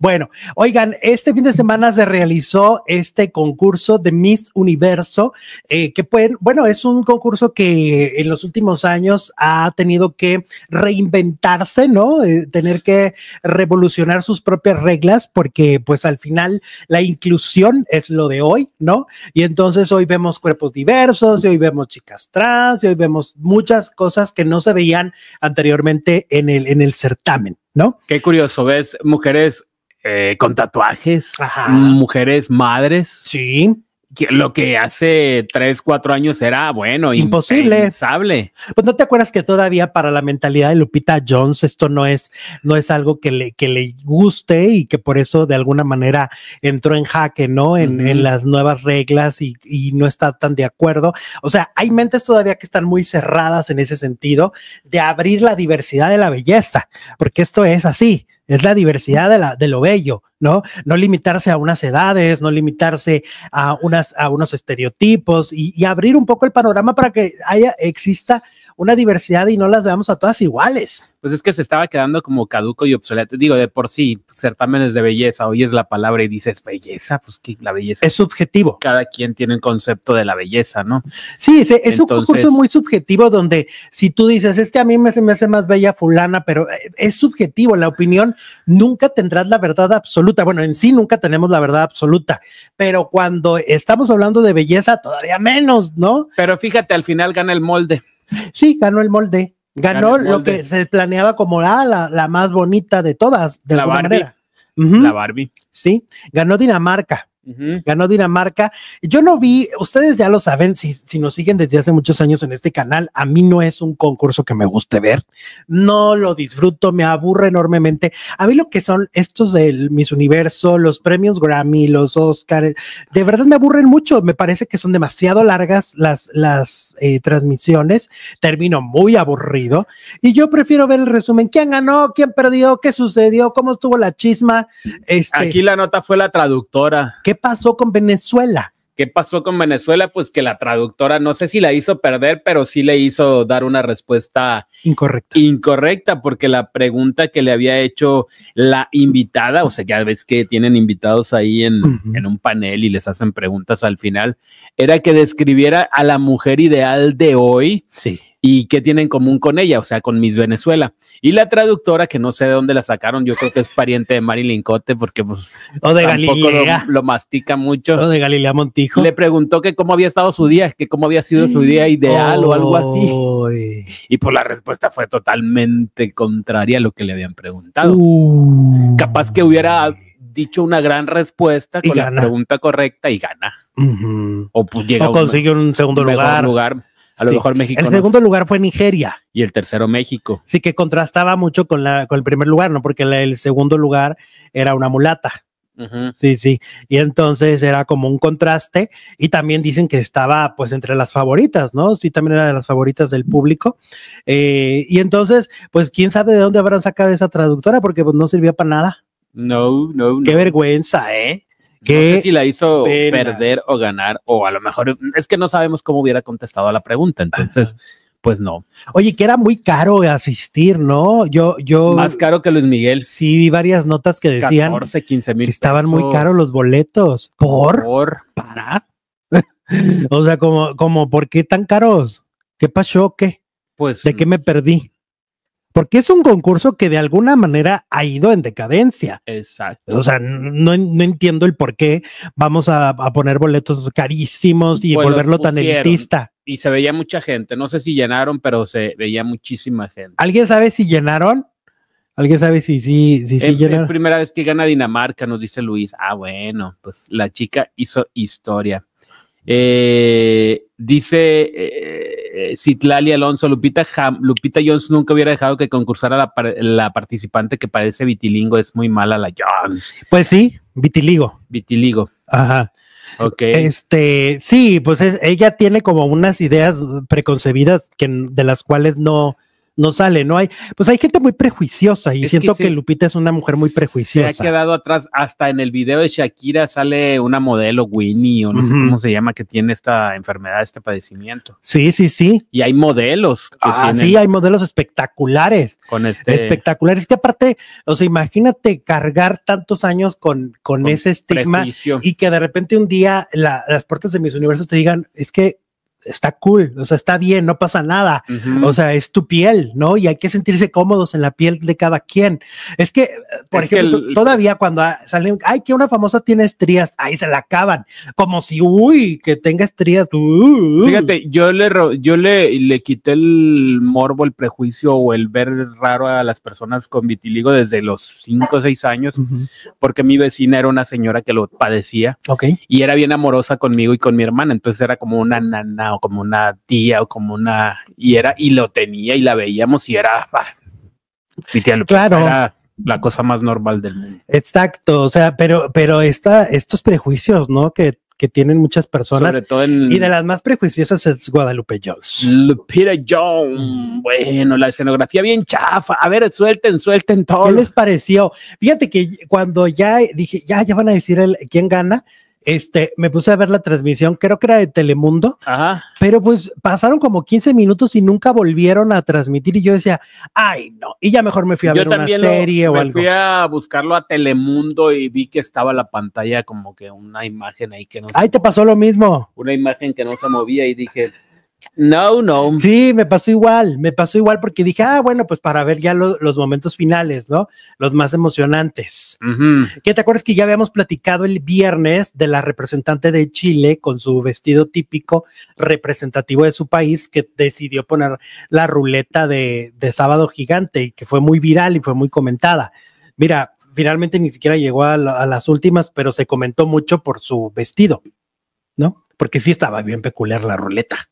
Bueno, oigan, este fin de semana se realizó este concurso de Miss Universo, eh, que pueden, bueno, es un concurso que en los últimos años ha tenido que reinventarse, ¿no? Eh, tener que revolucionar sus propias reglas, porque pues al final la inclusión es lo de hoy, ¿no? Y entonces hoy vemos cuerpos diversos, y hoy vemos chicas trans, y hoy vemos muchas cosas que no se veían anteriormente en el, en el certamen. ¿No? Qué curioso, ves mujeres eh, con tatuajes, mujeres madres. Sí. lo que hace tres, cuatro años era, bueno, imposible. Eh, impensable. Pues no te acuerdas que todavía para la mentalidad de Lupita Jones esto no es, no es algo que le, que le guste y que por eso de alguna manera entró en jaque, ¿no? En, las nuevas reglas y, no está tan de acuerdo. O sea, hay mentes todavía que están muy cerradas en ese sentido de abrir la diversidad de la belleza, porque esto es así es la diversidad de, la, de lo bello, ¿no? No limitarse a unas edades, no limitarse a, unas, a unos estereotipos y, y abrir un poco el panorama para que haya, exista una diversidad y no las veamos a todas iguales. Pues es que se estaba quedando como caduco y obsoleto. Digo, de por sí, certámenes de belleza, Oyes la palabra y dices belleza, pues que la belleza. Es subjetivo. Cada quien tiene un concepto de la belleza, ¿no? Sí, es, un concurso muy subjetivo donde si tú dices, es que a mí me, me hace más bella fulana, pero eh, es subjetivo, la opinión, nunca tendrás la verdad absoluta. Bueno, en sí nunca tenemos la verdad absoluta, pero cuando estamos hablando de belleza, todavía menos, ¿no? Pero fíjate, al final gana el molde. Sí, ganó el molde. Ganó, lo que se planeaba como ah, la, la más bonita de todas, de la La Barbie. Sí, ganó Dinamarca. Ganó Dinamarca. Yo no vi, ustedes ya lo saben, si, si, nos siguen desde hace muchos años en este canal, a mí no es un concurso que me guste ver, no lo disfruto, me aburre enormemente. A mí lo que son estos del Miss Universo, los premios Grammy, los Oscars, de verdad me aburren mucho, me parece que son demasiado largas las, las eh, transmisiones, termino muy aburrido y yo prefiero ver el resumen, quién ganó, quién perdió, qué sucedió, cómo estuvo la chisma. Este Aquí la nota fue la traductora. ¿Qué pasó con Venezuela? ¿Qué pasó con Venezuela? Pues que la traductora, no sé si la hizo perder, pero sí le hizo dar una respuesta incorrecta. Incorrecta, porque la pregunta que le había hecho la invitada, o sea, ya ves que tienen invitados ahí en, en un panel y les hacen preguntas al final, era que describiera a la mujer ideal de hoy. Sí y qué tienen en común con ella, o sea, con Miss Venezuela. Y la traductora, que no sé de dónde la sacaron, yo creo que es pariente de Marilyn Cote, porque pues de Galilea lo, mastica mucho. O de Galilea Montijo. Le preguntó que cómo había estado su día, que cómo había sido su día ideal o algo así. Y pues la respuesta fue totalmente contraria a lo que le habían preguntado. Capaz que hubiera dicho una gran respuesta con la pregunta correcta y gana. O pues llega o consigue un, segundo lugar. A lo mejor México. El segundo lugar fue Nigeria. Y el tercero México. Sí, que contrastaba mucho con, la, con el primer lugar, ¿no? Porque el segundo lugar era una mulata. Sí, sí. Y entonces era como un contraste y también dicen que estaba pues entre las favoritas, ¿no? Sí, también era de las favoritas del público. Eh, y entonces, pues quién sabe de dónde habrán sacado esa traductora porque pues, no sirvió para nada. No, no, no. Qué vergüenza, ¿eh? no sé si la hizo perder o ganar, o a lo mejor es que no sabemos cómo hubiera contestado a la pregunta, entonces, pues no. Oye, que era muy caro asistir, ¿no? Yo, yo. Más caro que Luis Miguel. Sí, vi varias notas que decían 14, 15 mil. estaban muy caros los boletos. ¿Por? ¿Por? ¿Para? o sea, como, como, ¿por qué tan caros? ¿Qué pasó? ¿Qué? Pues. ¿De qué me perdí? porque es un concurso que de alguna manera ha ido en decadencia. Exacto. O sea, no, entiendo el por qué vamos a, poner boletos carísimos y pues volverlo tan elitista. Y se veía mucha gente, no sé si llenaron, pero se veía muchísima gente. ¿Alguien sabe si llenaron? ¿Alguien sabe si sí, sí llenaron? primera vez que gana Dinamarca, nos dice Luis. Ah, bueno, pues la chica hizo historia. Eh, Dice eh, eh, Citlali Alonso, Lupita, Lupita Jones nunca hubiera dejado que concursara la, participante que parece vitilingo, es muy mala la Jones. Pues sí, vitiligo. Vitiligo. Ajá. Ok. Este, sí, pues ella tiene como unas ideas preconcebidas que, de las cuales no, no sale, ¿no? Hay, pues hay gente muy prejuiciosa y siento que, Lupita es una mujer muy prejuiciosa. Se ha quedado atrás, hasta en el video de Shakira sale una modelo Winnie o no sé cómo se llama que tiene esta enfermedad, este padecimiento. Sí, sí, sí. Y hay modelos. ah, sí, hay modelos espectaculares. Con este. Espectaculares. Es que aparte, o sea, imagínate cargar tantos años con, con, ese estigma y que de repente un día las puertas de mis universos te digan, es que está cool, o sea, está bien, no pasa nada, o sea, es tu piel, ¿no? Y hay que sentirse cómodos en la piel de cada quien. Es que, por ejemplo, todavía cuando salen, ay, que una famosa tiene estrías, ahí se la acaban, como si, uy, que tenga estrías. Uh, uh. Fíjate, yo le, yo le, le quité el morbo, el prejuicio o el ver raro a las personas con vitiligo desde los cinco o seis años, porque mi vecina era una señora que lo padecía. Ok. Y era bien amorosa conmigo y con mi hermana, entonces era como una nana o como una tía o como una y era y lo tenía y la veíamos y era ah, mi la cosa más normal del mundo. Exacto, o sea, pero pero esta estos prejuicios, ¿no? Que tienen muchas personas. Sobre todo y de las más prejuiciosas es Guadalupe Jones. Lupita Jones. Bueno, la escenografía bien chafa. A ver, suelten, suelten todo. ¿Qué les pareció? Fíjate que cuando ya dije, ya, ya van a decir quién gana, este, me puse a ver la transmisión, creo que era de Telemundo, Ajá. pero pues pasaron como 15 minutos y nunca volvieron a transmitir y yo decía, ay no, y ya mejor me fui a ver una serie o algo. Fui a buscarlo a Telemundo y vi que estaba la pantalla como que una imagen ahí que no. Ay, te pasó lo mismo. Una imagen que no se movía y dije, no, no. Sí, me pasó igual, me pasó igual porque dije, ah, bueno, pues para ver ya los momentos finales, ¿no? Los más emocionantes. ¿Qué te acuerdas que ya habíamos platicado el viernes de la representante de Chile con su vestido típico representativo de su país que decidió poner la ruleta de, sábado gigante y que fue muy viral y fue muy comentada. Mira, finalmente ni siquiera llegó a las últimas, pero se comentó mucho por su vestido, ¿no? Porque sí estaba bien peculiar la ruleta.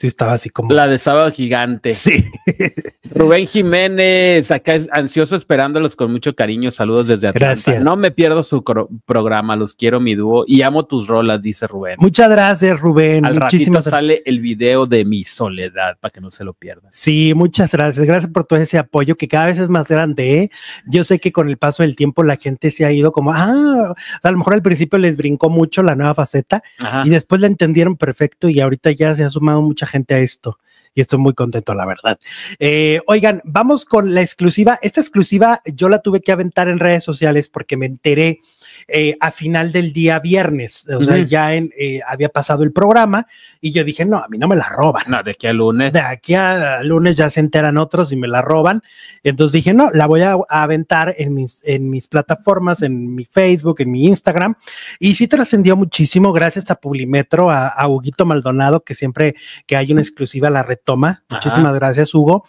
Sí, estaba así como. La de sábado gigante. Sí. Rubén Jiménez, acá es ansioso esperándolos con mucho cariño. Saludos desde Atlanta. Gracias. No me pierdo su programa, los quiero, mi dúo, y amo tus rolas, dice Rubén. Muchas gracias, Rubén. Al Muchísimas ratito sale el video de mi soledad para que no se lo pierdan. Sí, muchas gracias. Gracias por todo ese apoyo que cada vez es más grande. ¿eh? Yo sé que con el paso del tiempo la gente se ha ido como, ah", a lo mejor al principio les brincó mucho la nueva faceta y después la entendieron perfecto y ahorita ya se ha sumado mucha gente a esto y estoy muy contento, la verdad. Eh, oigan, vamos con la exclusiva. Esta exclusiva yo la tuve que aventar en redes sociales porque me enteré eh, a final del día viernes, o sea, ya eh, había pasado el programa y yo dije, no, a mí no me la roban. No, de aquí a lunes. De aquí a lunes ya se enteran otros y me la roban. Entonces dije, no, la voy a, aventar en mis, en mis plataformas, en mi Facebook, en mi Instagram. Y sí trascendió muchísimo gracias a Publimetro, a, Huguito Maldonado, que siempre que hay una exclusiva la retoma. Muchísimas gracias, Hugo.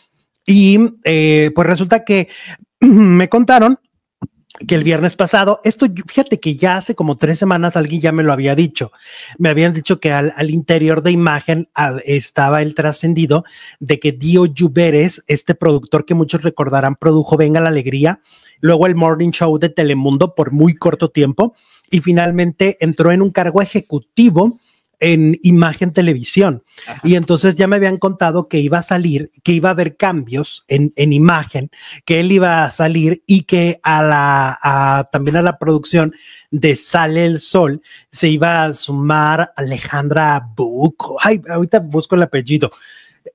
Y eh, pues resulta que me contaron que el viernes pasado. Esto, fíjate que ya hace como tres semanas alguien ya me lo había dicho. Me habían dicho que al, interior de imagen ah, estaba el trascendido de que Dio Lluveres, este productor que muchos recordarán, produjo Venga la Alegría, luego el Morning Show de Telemundo por muy corto tiempo y finalmente entró en un cargo ejecutivo en imagen televisión. Y entonces ya me habían contado que iba a salir, que iba a haber cambios en, imagen, que él iba a salir y que a la, también a la producción de Sale el Sol se iba a sumar Alejandra Buco. Ay, ahorita busco el apellido.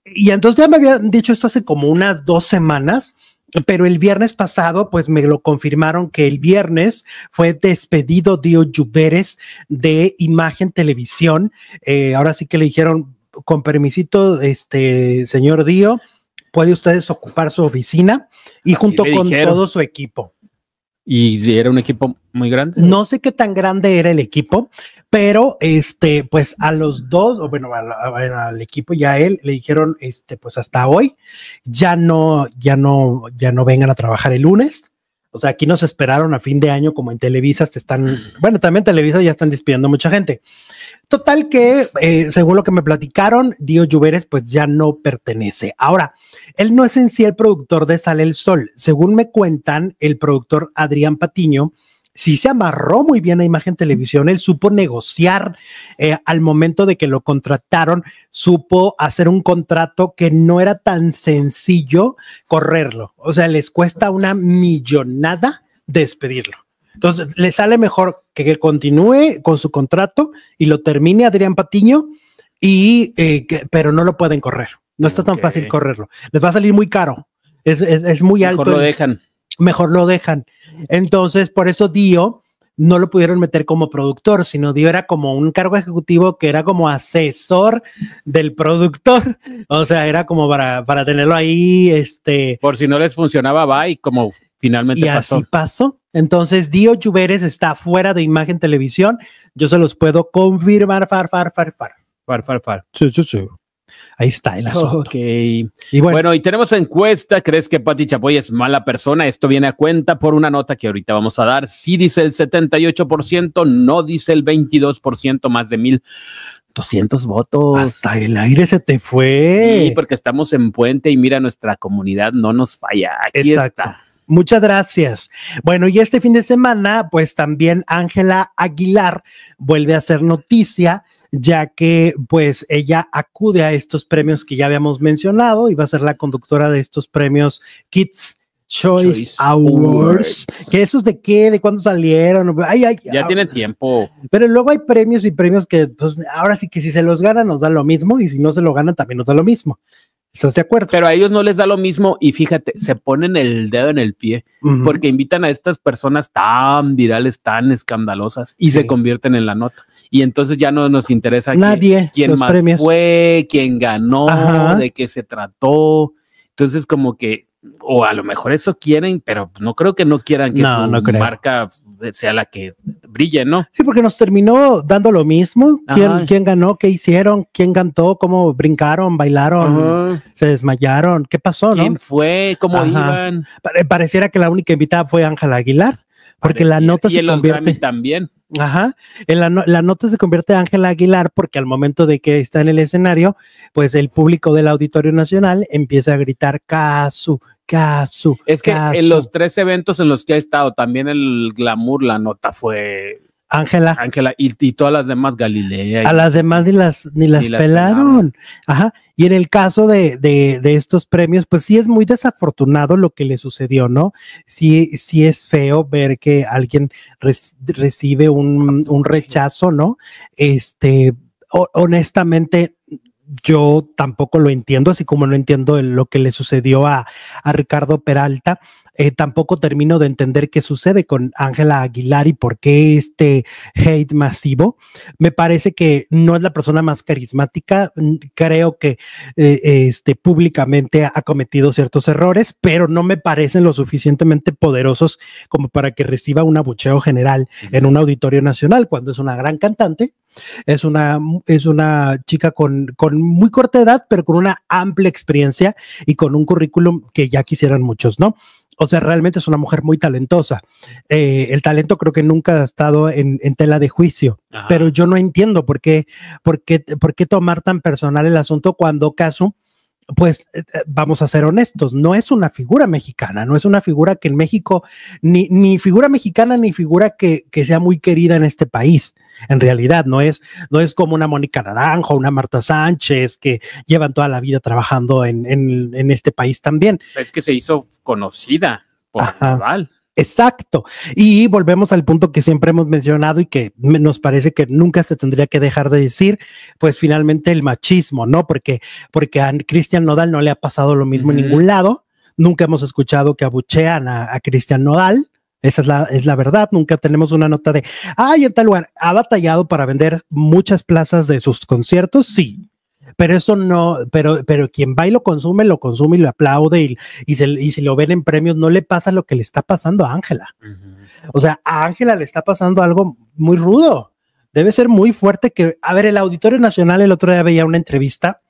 Y entonces ya me habían dicho esto hace como unas dos semanas pero el viernes pasado, pues me lo confirmaron que el viernes fue despedido Dio Lluveres de Imagen Televisión. Eh, ahora sí que le dijeron, con permisito, este señor Dio, puede ustedes ocupar su oficina y junto con todo su equipo. Y era un equipo muy grande. No sé qué tan grande era el equipo, pero este, pues a los dos, o bueno, al, equipo ya a él le dijeron, este, pues hasta hoy ya no, ya no, ya no vengan a trabajar el lunes. O sea, aquí nos esperaron a fin de año, como en Televisa, te están, bueno, también Televisa ya están despidiendo mucha gente. Total que, eh, según lo que me platicaron, Dio Lluveres pues ya no pertenece. Ahora, él no es en sí el productor de Sale el Sol. Según me cuentan, el productor Adrián Patiño, si se amarró muy bien a Imagen Televisión, él supo negociar eh, al momento de que lo contrataron, supo hacer un contrato que no era tan sencillo correrlo. O sea, les cuesta una millonada despedirlo. Entonces, le sale mejor que continúe con su contrato y lo termine Adrián Patiño, y, eh, pero no lo pueden correr. No está tan fácil correrlo. Les va a salir muy caro. Es, es, muy alto. Lo dejan mejor lo dejan. Entonces, por eso Dio no lo pudieron meter como productor, sino Dio era como un cargo ejecutivo que era como asesor del productor, o sea, era como para, tenerlo ahí, este... Por si no les funcionaba, va y como finalmente y así pasó. Entonces, Dio Lluveres está fuera de Imagen Televisión, yo se los puedo confirmar, far, far, far, far. Far, far, far. Sí, sí, sí. Ahí está el asunto. Ok. bueno, y tenemos encuesta. ¿Crees que Pati Chapoy es mala persona? Esto viene a cuenta por una nota que ahorita vamos a dar. Sí dice el 78%, no dice el 22%, más de 1,200 votos. Hasta el aire se te fue. Sí, porque estamos en puente y mira, nuestra comunidad no nos falla. Aquí Exacto. Muchas gracias. Bueno, y este fin de semana, pues también Ángela Aguilar vuelve a hacer noticia ya que pues ella acude a estos premios que ya habíamos mencionado y va a ser la conductora de estos premios Kids Choice, Awards. Que esos de qué, de cuándo salieron. ya ah, tiene tiempo. Pero luego hay premios y premios que, pues, ahora sí que si se los ganan nos da lo mismo y si no se lo ganan también nos da lo mismo. ¿Estás de acuerdo? Pero a ellos no les da lo mismo y fíjate, se ponen el dedo en el pie porque invitan a estas personas tan virales, tan escandalosas y se convierten en la nota y entonces ya no nos interesa Nadie, quién, más fue, quién ganó, de qué se trató. Entonces como que, o a lo mejor eso quieren, pero no creo que no quieran que su marca sea la que brille, ¿no? Sí, porque nos terminó dando lo mismo. ¿Quién, ganó? ¿Qué hicieron? ¿Quién cantó? ¿Cómo brincaron? ¿Bailaron? ¿Se desmayaron? ¿Qué pasó? ¿Quién fue? ¿Cómo iban? pareciera que la única invitada fue Ángela Aguilar, porque la nota se convierte... también. Ajá. En la, nota se convierte en Ángela Aguilar porque al momento de que está en el escenario, pues el público del Auditorio Nacional empieza a gritar Casu, Casu. Es que en los tres eventos en los que ha estado, también el glamour, la nota fue Ángela. Ángela y, todas las demás Galilea. a las demás ni las, ni las, pelaron. Ajá. Y en el caso de, estos premios, pues sí es muy desafortunado lo que le sucedió, ¿no? Sí, sí es feo ver que alguien recibe un, rechazo, ¿no? Este, honestamente, yo tampoco lo entiendo, así como no entiendo lo que le sucedió a, a Ricardo Peralta, eh, tampoco termino de entender qué sucede con Ángela Aguilar y por qué este hate masivo. Me parece que no es la persona más carismática, mm, creo que eh, este, públicamente ha cometido ciertos errores, pero no me parecen lo suficientemente poderosos como para que reciba un abucheo general en un auditorio nacional cuando es una gran cantante. Es una, es una chica con, con muy corta edad, pero con una amplia experiencia y con un currículum que ya quisieran muchos, ¿no? O sea, realmente es una mujer muy talentosa. Eh, el talento creo que nunca ha estado en, tela de juicio, pero yo no entiendo por qué, por, qué, por qué tomar tan personal el asunto cuando caso pues eh, eh, vamos a ser honestos, no es una figura mexicana, no es una figura que en México, ni, ni figura mexicana, ni figura que, sea muy querida en este país. En realidad, no es, no es como una Mónica Naranjo, una Marta Sánchez, que llevan toda la vida trabajando en, este país también. Es que se hizo conocida por Exacto. Y volvemos al punto que siempre hemos mencionado y que nos parece que nunca se tendría que dejar de decir, pues finalmente el machismo, ¿no? Porque, porque a Cristian Nodal no le ha pasado lo mismo en ningún lado. Nunca hemos escuchado que abuchean a, a Cristian Nodal. Esa es la, es la, verdad. Nunca tenemos una nota de, ay, en tal lugar, ha batallado para vender muchas plazas de sus conciertos. Sí, pero eso no, pero, pero quien va y lo consume, lo consume y lo aplaude y, si lo ven en premios, no le pasa lo que le está pasando a Ángela. O sea, a Ángela le está pasando algo muy rudo. Debe ser muy fuerte que, a ver, el Auditorio Nacional el otro día veía una entrevista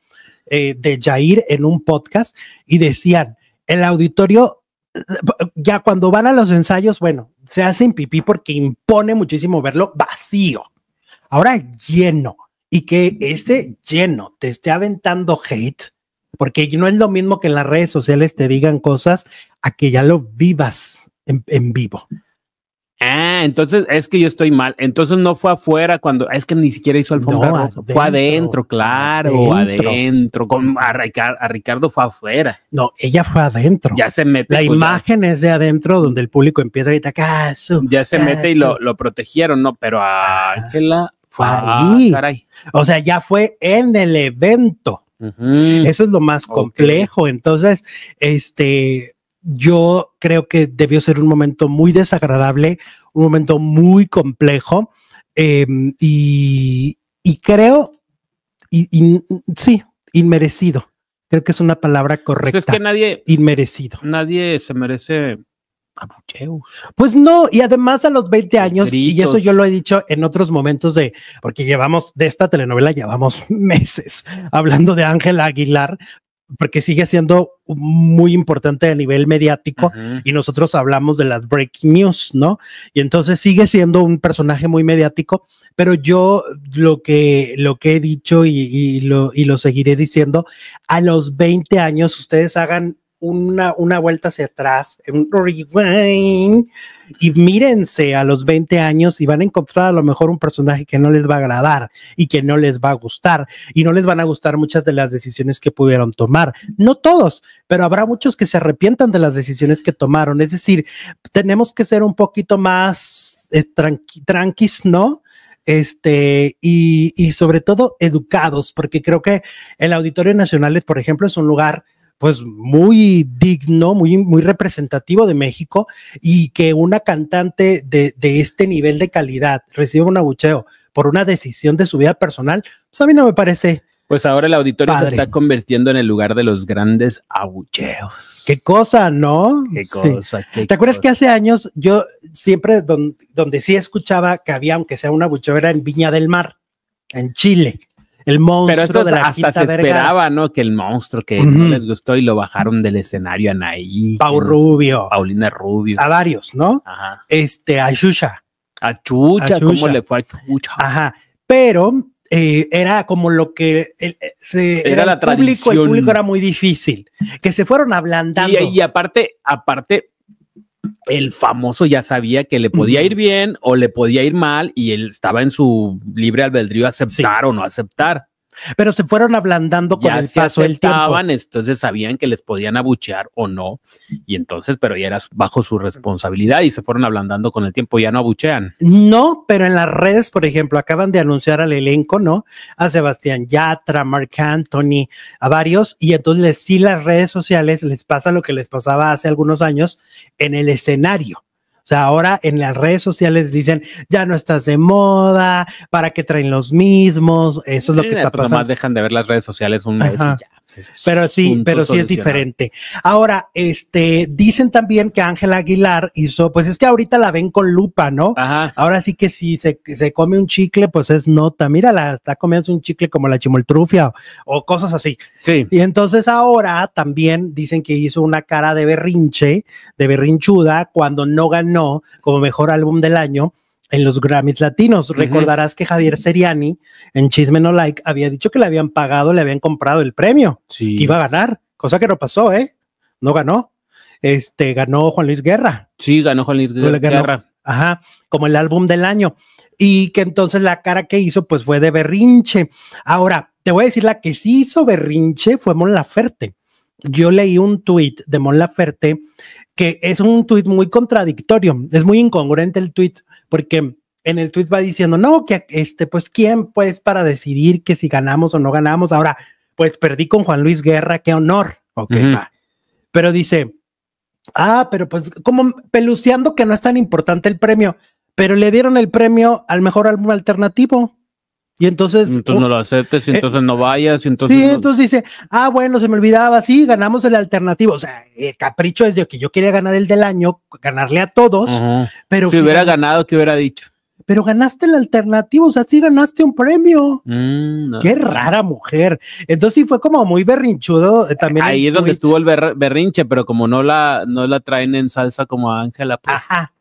eh, de Jair en un podcast y decían, el auditorio, ya cuando van a los ensayos, bueno, se hacen pipí porque impone muchísimo verlo vacío. Ahora lleno y que ese lleno te esté aventando hate, porque no es lo mismo que en las redes sociales te digan cosas a que ya lo vivas en, vivo. Ah, entonces es que yo estoy mal. Entonces no fue afuera cuando es que ni siquiera hizo el no, Fue adentro, claro, adentro. adentro con, a, Ricardo, fue afuera. No, ella fue adentro. Ya se mete. La pues, imagen es de adentro donde el público empieza a gritar caso. Ya se mete y lo, lo, protegieron, ¿no? Pero a ah. Ángela, Ah, ah, o sea, ya fue en el evento. Eso es lo más complejo. Entonces, este, yo creo que debió ser un momento muy desagradable, un momento muy complejo. Em, y, creo, y, sí, inmerecido. Creo que es una palabra correcta. Pues es que nadie. Inmerecido. Nadie se merece pues no, y además a los 20 años, y eso yo lo he dicho en otros momentos de, porque llevamos, de esta telenovela llevamos meses hablando de ángel Aguilar, porque sigue siendo muy importante a nivel mediático y nosotros hablamos de las breaking news, ¿no? Y entonces sigue siendo un personaje muy mediático, pero yo lo que, lo que he dicho y, lo, y lo seguiré diciendo, a los 20 años ustedes hagan una, vuelta hacia atrás, un rewind, y mírense a los 20 años y van a encontrar a lo mejor un personaje que no les va a agradar y que no les va a gustar, y no les van a gustar muchas de las decisiones que pudieron tomar. No todos, pero habrá muchos que se arrepientan de las decisiones que tomaron. Es decir, tenemos que ser un poquito más eh, tranquis, ¿no? este, y, y, sobre todo educados, porque creo que el Auditorio Nacional, por ejemplo, es un lugar pues muy digno, muy, muy representativo de México y que una cantante de, este nivel de calidad reciba un abucheo por una decisión de su vida personal, pues a mí no me parece pues ahora el auditorio se está convirtiendo en el lugar de los grandes abucheos. Qué cosa, ¿no? Qué cosa. ¿Te acuerdas que hace años yo siempre donde sí escuchaba que había, aunque sea un abucheo, era en Viña del Mar, en Chile el monstruo de la hasta se esperaba, ¿no? Que el monstruo que no les gustó y lo bajaron del escenario a Anaí. Pau este, Rubio. Paulina Rubio. A varios, ¿no? Ajá. Este, a A Chucha, a Chucha. ¿cómo le fue a Chucha? Ajá. Pero eh, era como lo que eh, se, era, la el público, el público era muy difícil, que se fueron ablandando. Y, y aparte, aparte, el famoso ya sabía que le podía ir bien o le podía ir mal y él estaba en su libre albedrío aceptar o no aceptar. Pero se fueron ablandando con el paso del tiempo. Entonces sabían que les podían abuchear o no. Y entonces, pero ya era bajo su responsabilidad y se fueron ablandando con el tiempo. Ya no abuchean. No, pero en las redes, por ejemplo, acaban de anunciar al elenco, ¿no? A Sebastián Yatra, Mark Anthony, a varios. Y entonces sí las redes sociales les pasa lo que les pasaba hace algunos años en el escenario o sea, ahora en las redes sociales dicen, ya no estás de moda, ¿para que traen los mismos? Eso es lo que está pues, pasando. Nomás dejan de ver las redes sociales un mes pues, pero sí, pero sí es diferente. Ahora, este, dicen también que Ángela Aguilar hizo, pues es que ahorita la ven con lupa, ¿no? Ahora sí que si se, come un chicle, pues es nota. Mírala, está comiendo un chicle como la chimoltrufia o, o cosas así. Sí. Y entonces ahora también dicen que hizo una cara de berrinche, de berrinchuda, cuando no ganó como mejor álbum del año en los Grammys latinos. Recordarás que Javier Seriani en Chisme No Like había dicho que le habían pagado, le habían comprado el premio, sí. iba a ganar, cosa que no pasó, ¿eh? No ganó. Este ganó Juan Luis Guerra. Sí, ganó Juan Luis Guerra. ajá, como el álbum del año. Y que entonces la cara que hizo pues fue de berrinche. Ahora, te voy a decir la que sí hizo berrinche fue Mon Laferte yo leí un tweet de Mon Laferte que es un tuit muy contradictorio, es muy incongruente el tuit, porque en el tuit va diciendo, no, que este, pues, ¿quién pues para decidir que si ganamos o no ganamos? Ahora, pues perdí con Juan Luis Guerra, qué honor. Ok, va. Pero dice, ah, pero pues como peluceando que no es tan importante el premio, pero le dieron el premio al mejor álbum alternativo. Y entonces. Entonces no lo aceptes, y eh, entonces no vayas, entonces. Sí, entonces dice, ah, bueno, se me olvidaba, sí, ganamos el alternativo. O sea, el capricho es de que yo quería ganar el del año, ganarle a todos, pero. Si hubiera ganado, ¿qué hubiera dicho? Pero ganaste el alternativo, o sea, sí ganaste un premio. Mm, Qué rara mujer. Entonces sí fue como muy berrinchudo eh, también. Ahí es donde estuvo el berrinche, pero como no la, la traen en salsa como a Ángela, pues. Ajá.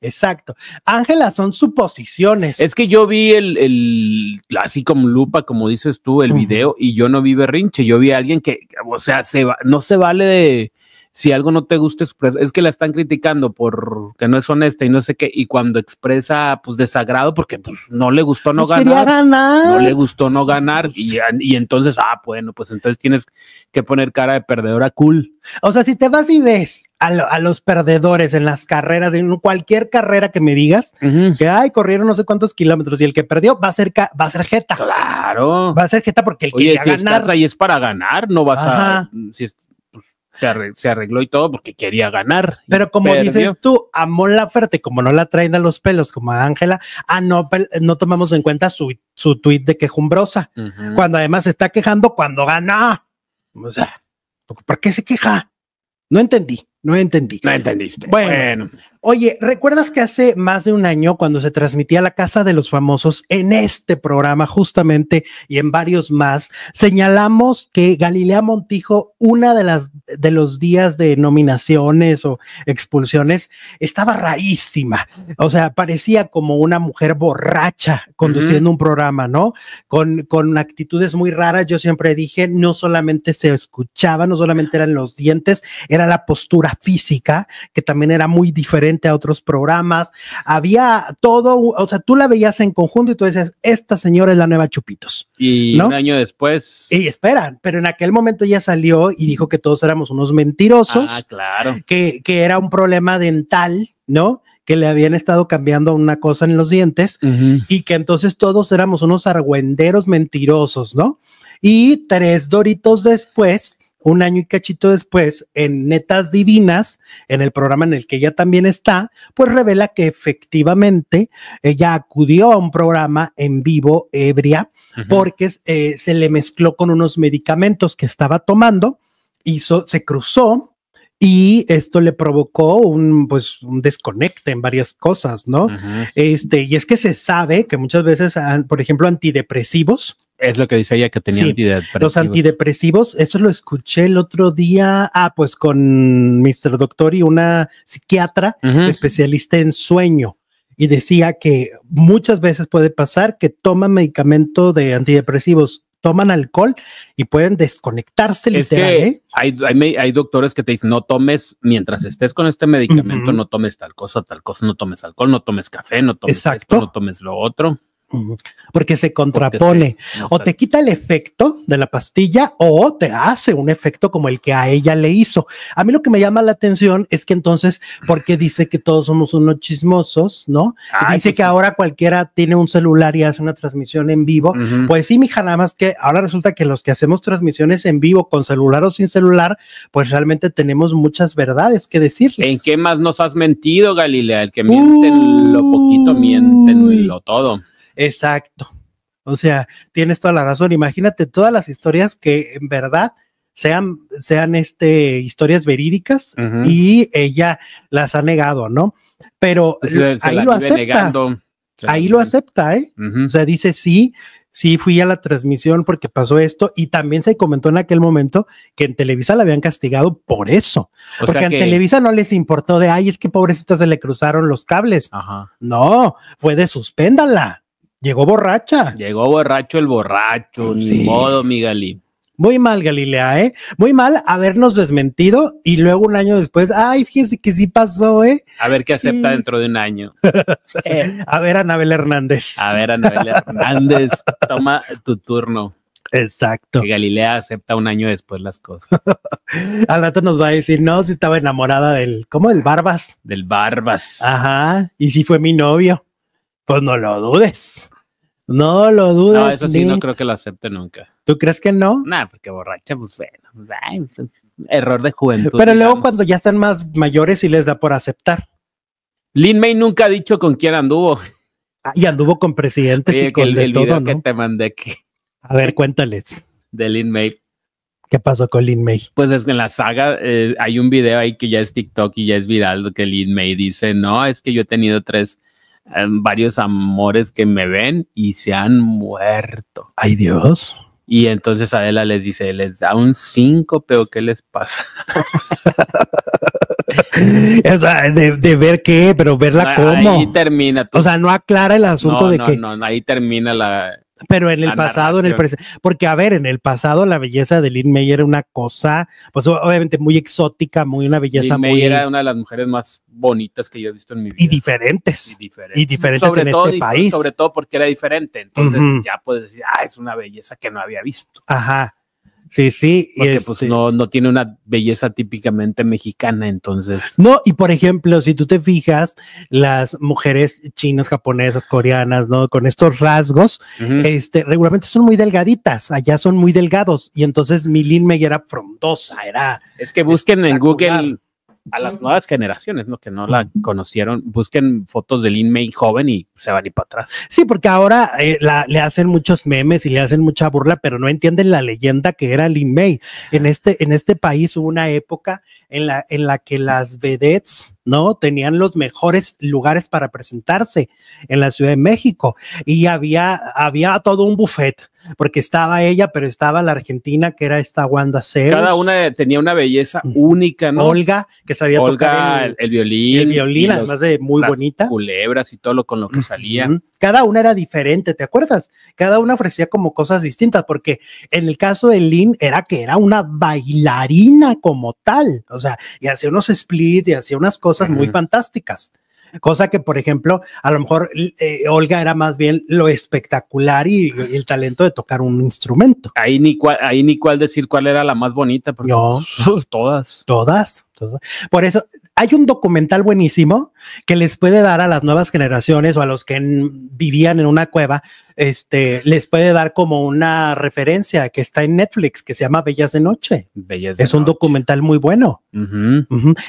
Exacto. Ángela, son suposiciones. Es que yo vi el, el así como lupa, como dices tú, el video, y yo no vi berrinche, yo vi a alguien que, o sea, se no se vale de si algo no te gusta es que la están criticando por que no es honesta y no sé qué, y cuando expresa pues desagrado porque pues no le gustó no pues ganar, no le gustó no pues ganar, y, entonces, ah, bueno, pues entonces tienes que poner cara de perdedora cool. O sea, si te vas y ves a, los perdedores en las carreras, en cualquier carrera que me digas, que, ay, corrieron no sé cuántos kilómetros y el que perdió va a ser, va a ser jeta. Claro. Va a ser jeta porque el que si ganar. Estás es para ganar, no vas a... Si se arregló y todo porque quería ganar. Pero como dices tú, a la Laferte, como no la traen a los pelos como a Ángela, ah, no, no tomamos en cuenta su, su tuit de quejumbrosa, cuando además se está quejando cuando gana. O sea, ¿por qué se queja? No entendí. No entendí. No entendiste. Bueno, Oye, ¿recuerdas que hace más de un año, cuando se transmitía La Casa de los Famosos, en este programa justamente y en varios más, señalamos que Galilea Montijo, una de las de los días de nominaciones o expulsiones, estaba rarísima. O sea, parecía como una mujer borracha conduciendo un programa, ¿no? Con, con actitudes muy raras. Yo siempre dije, no solamente se escuchaba, no solamente eran los dientes, era la postura física, que también era muy diferente a otros programas. Había todo, o sea, tú la veías en conjunto y tú decías, esta señora es la nueva Chupitos. Y un año después. Y esperan, pero en aquel momento ya salió y dijo que todos éramos unos mentirosos. Ah, claro. Que, que era un problema dental, ¿no? que le habían estado cambiando una cosa en los dientes y que entonces todos éramos unos argüenderos mentirosos, ¿no? Y tres doritos después, un año y cachito después, en Netas Divinas, en el programa en el que ella también está, pues revela que efectivamente ella acudió a un programa en vivo ebria porque eh, se le mezcló con unos medicamentos que estaba tomando, hizo, se cruzó y esto le provocó un pues un desconecte en varias cosas, ¿no? Este, y es que se sabe que muchas veces, ah, por ejemplo, antidepresivos es lo que dice ella que tenía antidepresivos. Los antidepresivos, eso lo escuché el otro día, ah, pues con Mr. Doctor y una psiquiatra especialista en sueño. Y decía que muchas veces puede pasar que toman medicamento de antidepresivos, toman alcohol y pueden desconectarse es ¿eh? hay, hay, doctores que te dicen, no tomes, mientras estés con este medicamento, no tomes tal cosa, tal cosa, no tomes alcohol, no tomes café, no tomes Exacto. no tomes lo otro. Porque se contrapone. o te quita el efecto de la pastilla o te hace un efecto como el que a ella le hizo. A mí lo que me llama la atención es que entonces, porque dice que todos somos unos chismosos, ¿no? dice pues que ahora cualquiera tiene un celular y hace una transmisión en vivo. Pues sí, mija, nada más que ahora resulta que los que hacemos transmisiones en vivo con celular o sin celular, pues realmente tenemos muchas verdades que decirles. ¿En qué más nos has mentido, Galilea? El que miente lo poquito, miente lo todo. Exacto. O sea, tienes toda la razón. Imagínate todas las historias que en verdad sean, sean este, historias verídicas y ella las ha negado, ¿no? Pero ahí lo acepta. Ahí lo acepta, ¿eh? O sea, dice sí, sí fui a la transmisión porque pasó esto y también se comentó en aquel momento que en Televisa la habían castigado por eso, porque en Televisa no les importó de, ay, es que pobrecita se le cruzaron los cables. No, fue de suspéndala. Llegó borracha. Llegó borracho el borracho, modo, mi Gali. Muy mal, Galilea, ¿eh? Muy mal habernos desmentido y luego un año después, ay, fíjense que sí pasó, ¿eh? A ver qué acepta dentro de un año. A ver, Anabel Hernández. A ver, Anabel Hernández, toma tu turno. Exacto. Que Galilea acepta un año después las cosas. Al rato nos va a decir, no, si estaba enamorada del, ¿cómo? Del Barbas. Del Barbas. Ajá. Y si fue mi novio. Pues no lo dudes. No lo dudes. No, eso sí, no creo que lo acepte nunca. ¿Tú crees que no? Nah, porque borracha, pues bueno, pues, pues, error de juventud. Pero luego cuando ya están más mayores y les da por aceptar. Lin May nunca ha dicho con quién anduvo. Ah, y anduvo con presidentes y con el, de video que te mandé A ver, cuéntales. De Lin May. ¿Qué pasó con Lin May? Pues es que en la saga eh, hay un video ahí que ya es TikTok y ya es viral, que Lin May dice, no, es que yo he tenido tres varios amores que me ven y se han muerto. Ay Dios. Y entonces Adela les dice, les da un cinco, pero qué les pasa. o sea, de, ver qué, pero verla cómo. Ahí termina. O sea, no aclara el asunto de no, No, no, ahí termina la, pero en el pasado, en el presente, porque a ver, en el pasado la belleza de Lynn May era una cosa, pues obviamente muy exótica, muy una belleza muy. era una de las mujeres más bonitas que yo he visto en mi vida. Y diferentes. Y diferentes, en este país. Sobre todo porque era diferente. Entonces ya puedes decir, ah, es una belleza que no había visto. Ajá. Sí, sí. Porque pues este no, no tiene una belleza típicamente mexicana, entonces. No, y por ejemplo, si tú te fijas, las mujeres chinas, japonesas, coreanas, ¿no? Con estos rasgos, este, regularmente son muy delgaditas, allá son muy delgados, y entonces Milin Meyer era frondosa, era... Es que busquen en Google a las nuevas generaciones, ¿no? Que no la conocieron, busquen fotos de Lin May joven y se van a ir para atrás. Sí, porque ahora eh, le hacen muchos memes y le hacen mucha burla, pero no entienden la leyenda que era Lin May. En este, en este país hubo una época en la, en la que las vedettes ¿no? Tenían los mejores lugares para presentarse en la Ciudad de México y había, había todo un buffet, porque estaba ella, pero estaba la argentina, que era esta Wanda Cero. Cada una tenía una belleza única, ¿no? Olga, que sabía tocar el, violín. El violín, además de muy bonita. Culebras y todo lo con lo que salía. Cada una era diferente, ¿te acuerdas? Cada una ofrecía como cosas distintas, porque en el caso de Lynn era que era una bailarina como tal, o sea, y hacía unos splits y hacía unas cosas muy fantásticas. Cosa que, por ejemplo, a lo mejor eh, Olga era más bien lo espectacular y, el talento de tocar un instrumento. Ahí ni cuál, ahí ni cuál decir cuál era la más bonita, porque no, todas. Todas, todas. Por eso hay un documental buenísimo que les puede dar a las nuevas generaciones o a los que vivían en una cueva, este, les puede dar como una referencia que está en Netflix que se llama Bellas de Noche. es un documental muy bueno.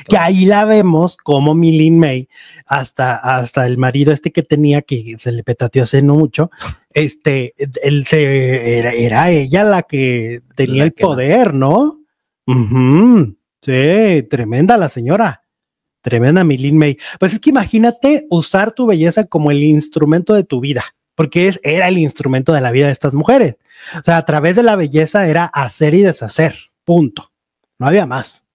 Que ahí la vemos como Milin May, hasta, hasta el marido este que tenía, que se le petateó hace no mucho, este, él se, era, ella la que tenía el poder, ¿no? Sí, tremenda la señora. Tremenda Milin May. Pues es que imagínate usar tu belleza como el instrumento de tu vida, porque es, era el instrumento de la vida de estas mujeres. O sea, a través de la belleza era hacer y deshacer, punto. No había más.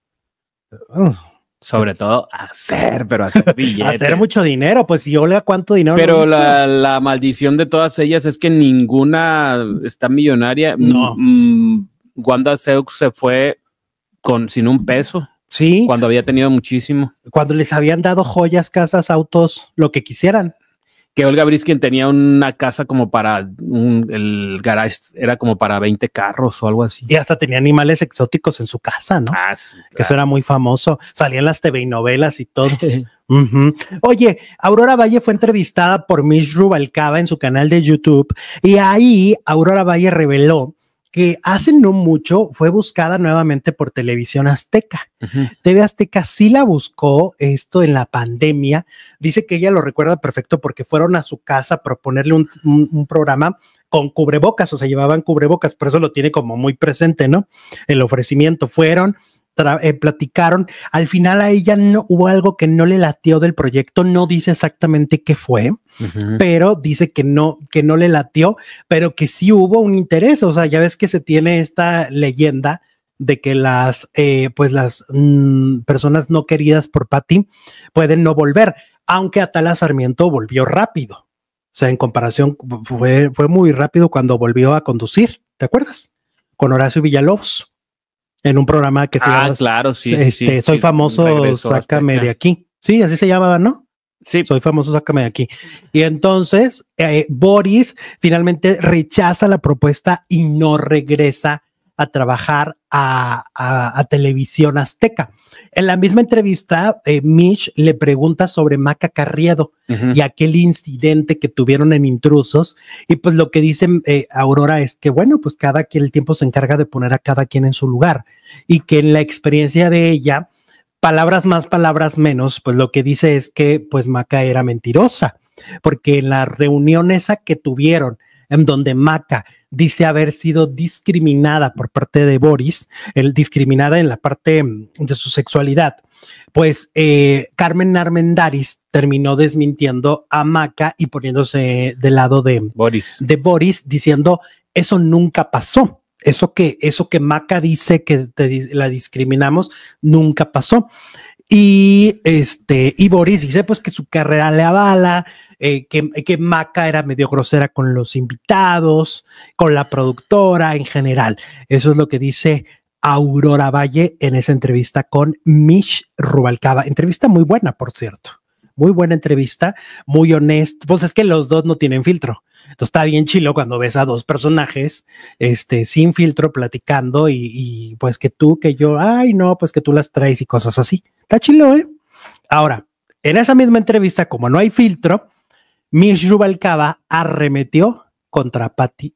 Sobre todo hacer, pero hacer billetes. hacer mucho dinero, pues si Olga, ¿cuánto dinero? Pero la, maldición de todas ellas es que ninguna está millonaria. No. Mm, mm, Wanda Seux se fue con, sin un peso Sí. Cuando había tenido muchísimo. Cuando les habían dado joyas, casas, autos, lo que quisieran. Que Olga Briskin tenía una casa como para un, el garage, era como para 20 carros o algo así. Y hasta tenía animales exóticos en su casa, ¿no? Ah, Que eso era muy famoso. Salían las TV y novelas y todo. Oye, Aurora Valle fue entrevistada por Miss Rubalcaba en su canal de YouTube y ahí Aurora Valle reveló que hace no mucho fue buscada nuevamente por Televisión Azteca. TV Azteca sí la buscó esto en la pandemia. Dice que ella lo recuerda perfecto porque fueron a su casa a proponerle un, un programa con cubrebocas, o sea, llevaban cubrebocas, por eso lo tiene como muy presente, ¿no? El ofrecimiento fueron, eh, platicaron. Al final a ella no hubo algo que no le latió del proyecto, no dice exactamente qué fue, pero dice que no, que no le latió, pero que sí hubo un interés. O sea, ya ves que se tiene esta leyenda de que las, eh, pues las mm, personas no queridas por Paty pueden no volver, aunque Atala Sarmiento volvió rápido. O sea, en comparación, fue, fue muy rápido cuando volvió a conducir, ¿te acuerdas? Con Horacio Villalobos en un programa que se ah, llama. claro, sí. Este, soy famoso, sácame de aquí. Sí, así se llamaba, ¿no? Sí. Soy famoso, sácame de aquí. Y entonces eh, Boris finalmente rechaza la propuesta y no regresa a trabajar a, Televisión Azteca. En la misma entrevista, eh, Mish le pregunta sobre Maca Carriedo y aquel incidente que tuvieron en Intrusos. Y pues lo que dice eh, Aurora es que, bueno, pues cada quien el tiempo se encarga de poner a cada quien en su lugar y que en la experiencia de ella, palabras más, palabras menos, pues lo que dice es que pues Maca era mentirosa, porque en la reunión esa que tuvieron, en donde Maca dice haber sido discriminada por parte de Boris, el discriminada en la parte mm, de su sexualidad. Pues eh, Carmen Armendaris terminó desmintiendo a Maca y poniéndose del lado de Boris, de Boris diciendo eso nunca pasó. Eso que, eso que Maca dice que la discriminamos nunca pasó. Y este, y Boris dice pues que su carrera le avala, eh, que, que, Maca era medio grosera con los invitados, con la productora en general. Eso es lo que dice Aurora Valle en esa entrevista con Mish Rubalcaba. Entrevista muy buena, por cierto. Muy buena entrevista, muy honesta. Pues es que los dos no tienen filtro. Entonces está bien chilo cuando ves a dos personajes este, sin filtro platicando y, y pues que tú, que yo, ay no, pues que tú las traes y cosas así. Está chilo, ¿eh? Ahora, en esa misma entrevista, como no hay filtro, Mish Rubalcaba arremetió contra Patti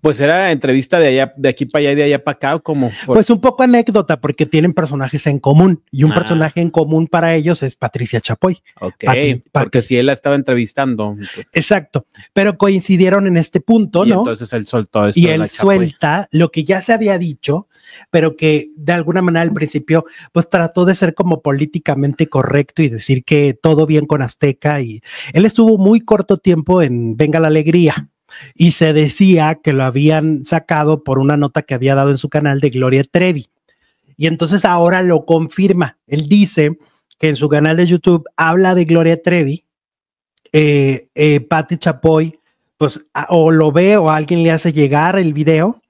pues era entrevista de allá, de aquí para allá y de allá para acá, como. Pues un poco anécdota, porque tienen personajes en común y un ah. personaje en común para ellos es Patricia Chapoy. Ok, porque si él la estaba entrevistando. Exacto, pero coincidieron en este punto, y ¿no? Entonces él soltó esto Y él suelta lo que ya se había dicho, pero que de alguna manera al principio, pues trató de ser como políticamente correcto y decir que todo bien con Azteca. Y él estuvo muy corto tiempo en Venga la Alegría y se decía que lo habían sacado por una nota que había dado en su canal de Gloria Trevi. Y entonces ahora lo confirma. Él dice que en su canal de YouTube habla de Gloria Trevi, eh, eh Patti Chapoy, pues o lo ve o alguien le hace llegar el video.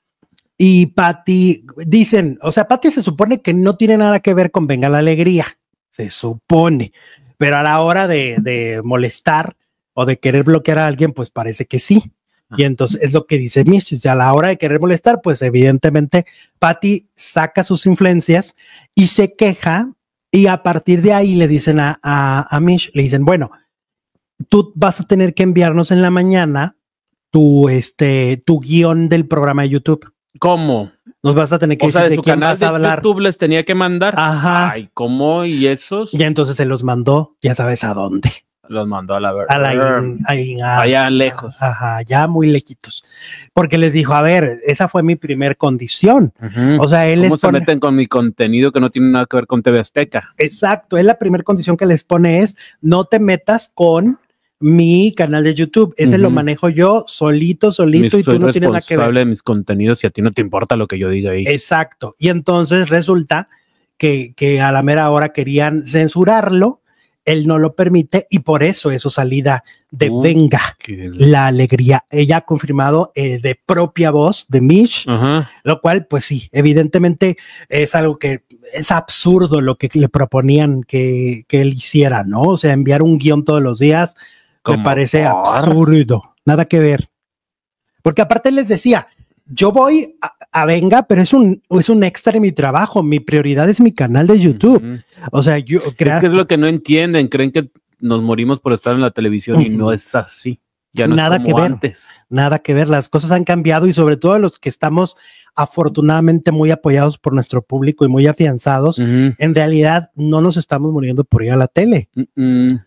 Y Patti, dicen, o sea, Patti se supone que no tiene nada que ver con Venga la Alegría, se supone, pero a la hora de molestar o de querer bloquear a alguien, pues parece que sí. Y entonces es lo que dice Mish, a la hora de querer molestar, pues evidentemente Patty saca sus influencias y se queja y a partir de ahí le dicen a, a, Mish, le dicen, bueno, tú vas a tener que enviarnos en la mañana tu, este, tu guión del programa de YouTube. ¿Cómo? Nos vas a tener que decir de, quién vas a hablar. YouTube les tenía que mandar. Ajá. Ay, ¿cómo? ¿Y esos? Y entonces se los mandó, ya sabes a dónde los mandó a la verdad. A la allá lejos. Ajá, ya muy lejitos. Porque les dijo, a ver, esa fue mi primer condición. O sea, él ¿Cómo se meten con mi contenido que no tiene nada que ver con TV Azteca? Exacto, es la primera condición que les pone es, no te metas con mi canal de YouTube. Ese lo manejo yo solito, solito, y tú no tienes nada que ver. responsable de mis contenidos y a ti no te importa lo que yo diga ahí. Exacto. Y entonces resulta que, que a la mera hora querían censurarlo él no lo permite y por eso es su salida de oh, Venga la Alegría. Ella ha confirmado eh, de propia voz de Mish, lo cual pues sí, evidentemente es algo que es absurdo lo que le proponían que, que él hiciera, ¿no? O sea, enviar un guión todos los días me parece absurdo, nada que ver. Porque aparte les decía, yo voy a, venga, pero es un, es un extra en mi trabajo. Mi prioridad es mi canal de YouTube. O sea, yo creo que es lo que no entienden. Creen que nos morimos por estar en la televisión y no es así. Ya no nada es que ver. Antes. Nada que ver. Las cosas han cambiado y sobre todo los que estamos afortunadamente muy apoyados por nuestro público y muy afianzados, en realidad no nos estamos muriendo por ir a la tele.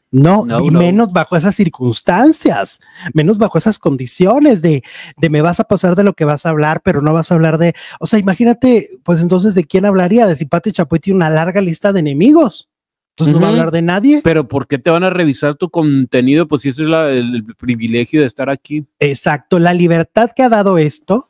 No, y menos bajo esas circunstancias, menos bajo esas condiciones de, de me vas a pasar de lo que vas a hablar, pero no vas a hablar de, o sea, imagínate, pues entonces, ¿de quién hablaría? De si Pato y Chapoy tiene una larga lista de enemigos. Entonces no va a hablar de nadie. Pero ¿por qué te van a revisar tu contenido? Pues si ese es el privilegio de estar aquí. Exacto, la libertad que ha dado esto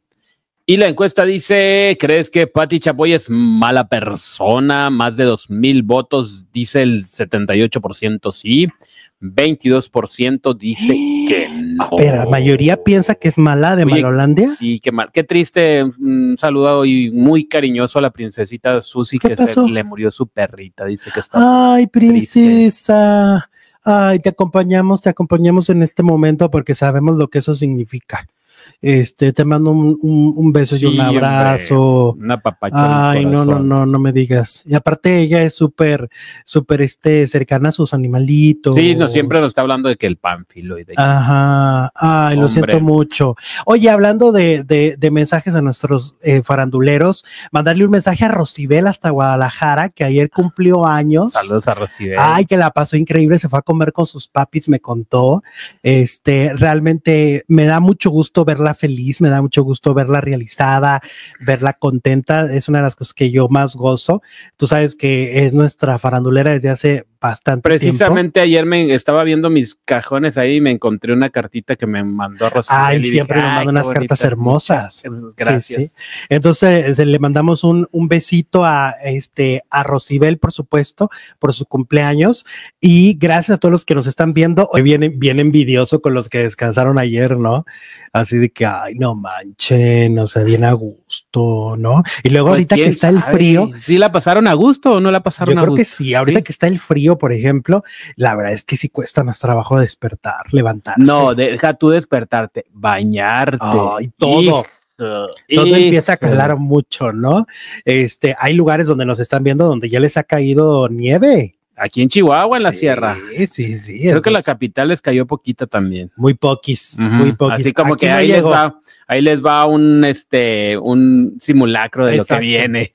Y la encuesta dice, ¿crees que Pati Chapoy es mala persona? Más de dos 2.000 votos, dice el 78% sí, 22% dice que no. Ah, pero la mayoría piensa que es mala de Malolandia. Sí, qué mal. Qué triste. Un saludo y muy cariñoso a la princesita Susi que le murió su perrita. Dice que está. Ay, princesa. Ay, te acompañamos, te acompañamos en este momento porque sabemos lo que eso significa. Este, te mando un, beso y un abrazo. una papachita Ay, no, no, no, no me digas. Y aparte ella es súper, súper este, cercana a sus animalitos. Sí, no, siempre nos está hablando de que el pánfilo y de Ajá, ay, lo siento mucho. Oye, hablando de, mensajes a nuestros eh, faranduleros, mandarle un mensaje a Rocibel hasta Guadalajara, que ayer cumplió años. Saludos a Rocibel. Ay, que la pasó increíble, se fue a comer con sus papis, me contó. Este, realmente me da mucho gusto ver verla feliz, me da mucho gusto verla realizada, verla contenta. Es una de las cosas que yo más gozo. Tú sabes que es nuestra farandulera desde hace bastante. Precisamente ayer me estaba viendo mis cajones ahí y me encontré una cartita que me mandó Rosibel Ay, siempre me mandan unas cartas hermosas. Gracias. Entonces este, le mandamos un, besito a este a Rosibel, por supuesto, por su cumpleaños. Y gracias a todos los que nos están viendo. Hoy viene bien envidioso con los que descansaron ayer, ¿no? Así de que, ay, no manchen, o sea, bien a gusto, ¿no? Y luego pues, ahorita que está el frío. ¿Sí la pasaron a gusto o no la pasaron Yo creo que sí, ahorita que está el frío por ejemplo, la verdad es que sí cuesta más trabajo despertar, levantarse. No, deja tú despertarte, bañarte. Ay, todo. todo empieza a calar mucho, ¿no? Este, hay lugares donde nos están viendo donde ya les ha caído nieve. Aquí en Chihuahua, en la sierra. Sí, sí, Creo que la capital les cayó poquita también. Muy poquis, muy poquis. Así como que ahí les, va, ahí les va un este un simulacro de lo que viene.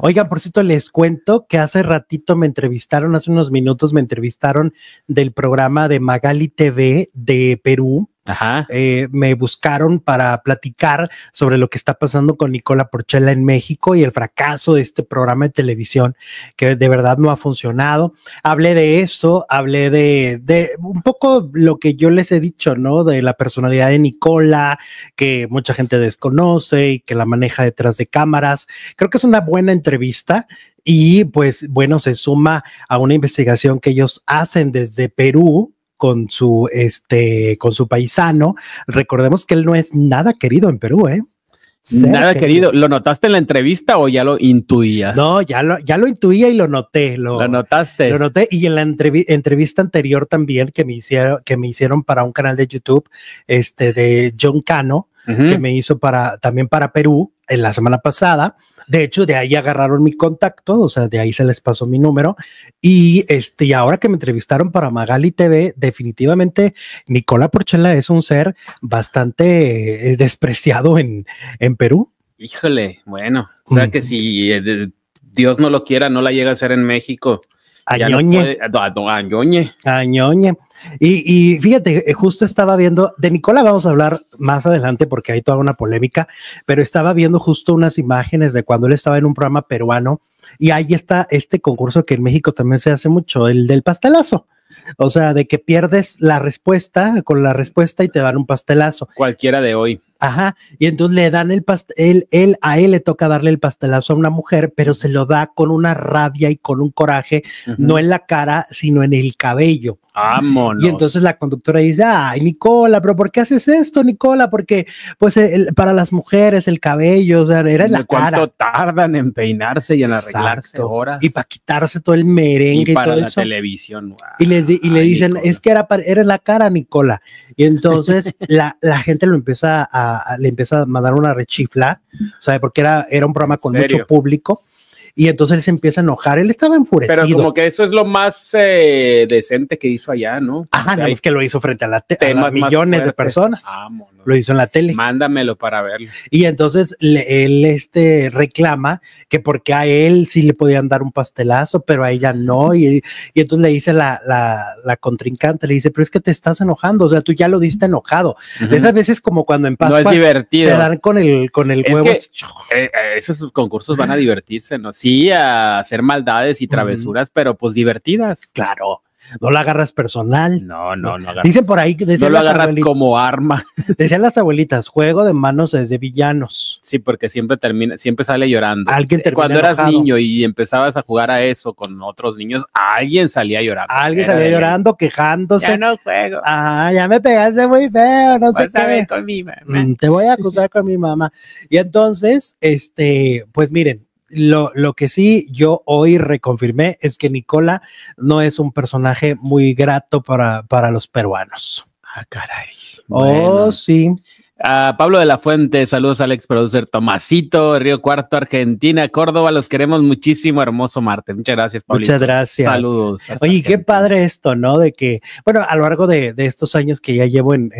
Oigan, por cierto, les cuento que hace ratito me entrevistaron, hace unos minutos me entrevistaron del programa de Magali TV de Perú Ajá. Eh, me buscaron para platicar sobre lo que está pasando con Nicola Porchela en México y el fracaso de este programa de televisión que de verdad no ha funcionado. Hablé de eso, hablé de un poco lo que yo les he dicho, ¿no? De la personalidad de Nicola, que mucha gente desconoce y que la maneja detrás de cámaras. Creo que es una buena entrevista y pues bueno, se suma a una investigación que ellos hacen desde Perú, con su, este, con su paisano. Recordemos que él no es nada querido en Perú, ¿eh? Nada querido. ¿lo notaste en la entrevista o ya lo intuías? No, ya lo, ya lo intuía y lo noté. Lo, notaste. Lo noté y en la entrevista anterior también que me, hicieron, que me hicieron para un canal de YouTube, este de John Cano, que me hizo para, también para Perú, en la semana pasada. De hecho, de ahí agarraron mi contacto, o sea, de ahí se les pasó mi número. Y este, y ahora que me entrevistaron para Magali TV, definitivamente Nicola Porchela es un ser bastante eh, despreciado en, en Perú. Híjole, bueno, o sea que si eh, Dios no lo quiera, no la llega a ser en México. Añoñe. Añoñe. Añoñe. Y, y, fíjate, eh, justo estaba viendo, de Nicola vamos a hablar más adelante porque hay toda una polémica, pero estaba viendo justo unas imágenes de cuando él estaba en un programa peruano y ahí está este concurso que en México también se hace mucho, el del pastelazo. O sea, de que pierdes la respuesta con la respuesta y te dan un pastelazo. Cualquiera de hoy. Ajá, y entonces le dan el pastel, él, a él le toca darle el pastelazo a una mujer, pero se lo da con una rabia y con un coraje, no en la cara, sino en el cabello. Y entonces la conductora dice, ay, Nicola, pero ¿por qué haces esto, Nicola? Porque, pues, para las mujeres el cabello, o sea, era en la cuánto tardan en peinarse y en arreglarse horas? Y para quitarse todo el merengue y, todo la televisión. Y, les y le dicen, es que era, era la cara, Nicola. Y entonces la, gente lo empieza le empieza a mandar una rechifla, o sea, porque era, era un programa con mucho público y entonces él se empieza a enojar. Él estaba enfurecido. Pero como que eso es lo más eh, decente que hizo allá, ¿no? Ajá, es que lo hizo frente a, la millones de personas. Vamos. Ah, lo hizo en la tele. Mándamelo para verlo. Y entonces él este, reclama que porque a él sí le podían dar un pastelazo, pero a ella no. Y, entonces le dice la, contrincante, le dice, pero es que te estás enojando, o sea, tú ya lo diste enojado. esas veces como cuando en a no te dan con el, con el huevo. Eh, eh, esos concursos van a divertirse, ¿no? Sí, a hacer maldades y travesuras, pero pues divertidas. Claro no la agarras personal. No, no, no. Agarras. Dicen por ahí que no lo agarras como arma. Decían las abuelitas, juego de manos desde villanos. Sí, porque siempre termina, siempre sale llorando. Alguien Cuando eras niño y empezabas a jugar a eso con otros niños, alguien salía llorando. Alguien salía llorando, quejándose. Ya no juego. Ajá, ah, ya me pegaste muy feo, no sé qué. Mm, te voy a acusar con mi mamá. Y entonces, este, pues miren, lo, lo, que sí yo hoy reconfirmé es que Nicola no es un personaje muy grato para, para los peruanos. Ah, caray. Oh, sí. A Pablo de la Fuente, saludos Alex Producer, Tomasito, Río Cuarto, Argentina, Córdoba, los queremos muchísimo, hermoso Marte. Muchas gracias, Pablo. Muchas gracias. Saludos. Oye, qué padre esto, ¿no? De que, bueno, a lo largo de, estos años que ya llevo en,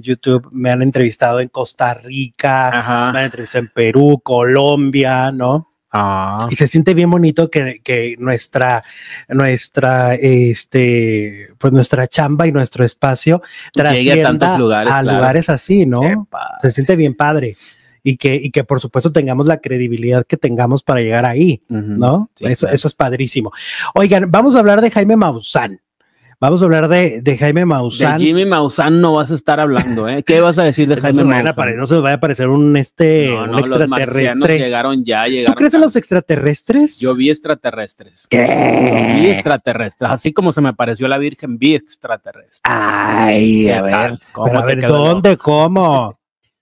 YouTube, me han entrevistado en Costa Rica, me han entrevistado en Perú, Colombia, ¿no? Ah. Y se siente bien bonito que, nuestra, nuestra, este, pues nuestra chamba y nuestro espacio trascienda a, lugares, a lugares así, ¿no? Se siente bien padre. Y que, y que por supuesto tengamos la credibilidad que tengamos para llegar ahí, ¿no? eso, eso es padrísimo. Oigan, vamos a hablar de Jaime Maussan. Vamos a hablar de, Jaime Maussan. De Jimmy Maussan no vas a estar hablando, ¿eh? ¿Qué vas a decir de Jaime Maussan? No se nos vaya a parecer un, este, no, no, un extraterrestre. llegaron ya, llegaron ¿Tú crees en los extraterrestres? Yo vi extraterrestres. ¿Qué? vi extraterrestres. Así como se me apareció la Virgen, vi extraterrestres. Ay, a ver. ¿Cómo a ver, ¿dónde? ¿Cómo?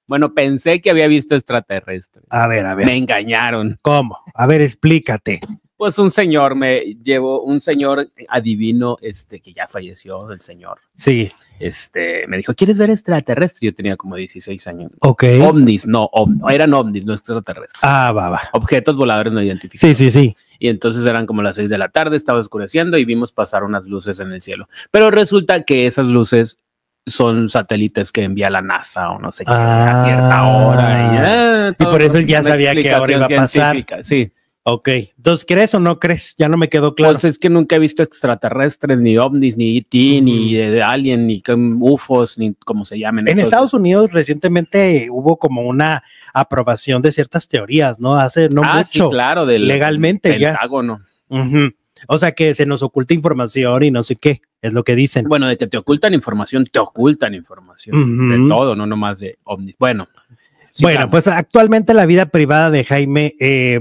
Bueno, pensé que había visto extraterrestres. A ver, a ver. Me engañaron. ¿Cómo? A ver, explícate pues un señor me llevó, un señor adivino, este, que ya falleció, el señor. Sí. Este, me dijo, ¿quieres ver extraterrestre? Yo tenía como 16 años. Ok. Omnis, no, eran ovnis, no extraterrestres. Ah, va, va. Objetos voladores no identificados. Sí, sí, sí. Y entonces eran como las 6 de la tarde, estaba oscureciendo y vimos pasar unas luces en el cielo. Pero resulta que esas luces son satélites que envía la NASA o no sé qué, a cierta hora. Y, ah. por eso él ya sabía que ahora iba a pasar. Sí. Ok, entonces, ¿crees o no crees? Ya no me quedó claro. Pues es que nunca he visto extraterrestres, ni ovnis, ni ET, ni de, alguien alien, ni UFOs, ni como se llamen. En Estados Unidos recientemente hubo como una aprobación de ciertas teorías, ¿no? Hace no ah, mucho. claro, legalmente Pentágono. ya. O sea, que se nos oculta información y no sé qué, es lo que dicen. Bueno, de que te ocultan información, te ocultan información de todo, no nomás de ovnis. Bueno, bueno, pues actualmente la vida privada de Jaime eh,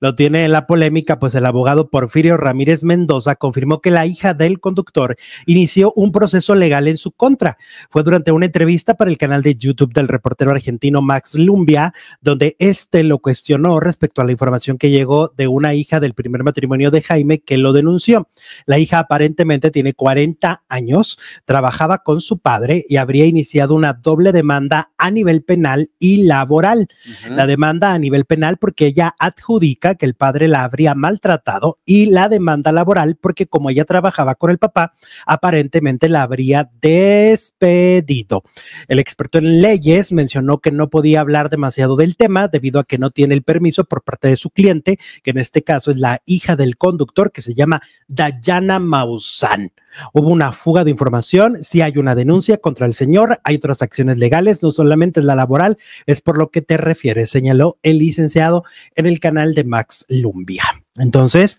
lo tiene en la polémica, pues el abogado Porfirio Ramírez Mendoza confirmó que la hija del conductor inició un proceso legal en su contra. Fue durante una entrevista para el canal de YouTube del reportero argentino Max Lumbia, donde este lo cuestionó respecto a la información que llegó de una hija del primer matrimonio de Jaime que lo denunció. La hija aparentemente tiene 40 años, trabajaba con su padre y habría iniciado una doble demanda a nivel penal y laboral. La demanda a nivel penal porque ella adjudica que el padre la habría maltratado y la demanda laboral porque como ella trabajaba con el papá, aparentemente la habría despedido. El experto en leyes mencionó que no podía hablar demasiado del tema debido a que no tiene el permiso por parte de su cliente, que en este caso es la hija del conductor que se llama Dayana Maussan. Hubo una fuga de información, sí hay una denuncia contra el señor, hay otras acciones legales, no solamente la laboral, es por lo que te refieres, señaló el licenciado en el canal de Max Lumbia. Entonces,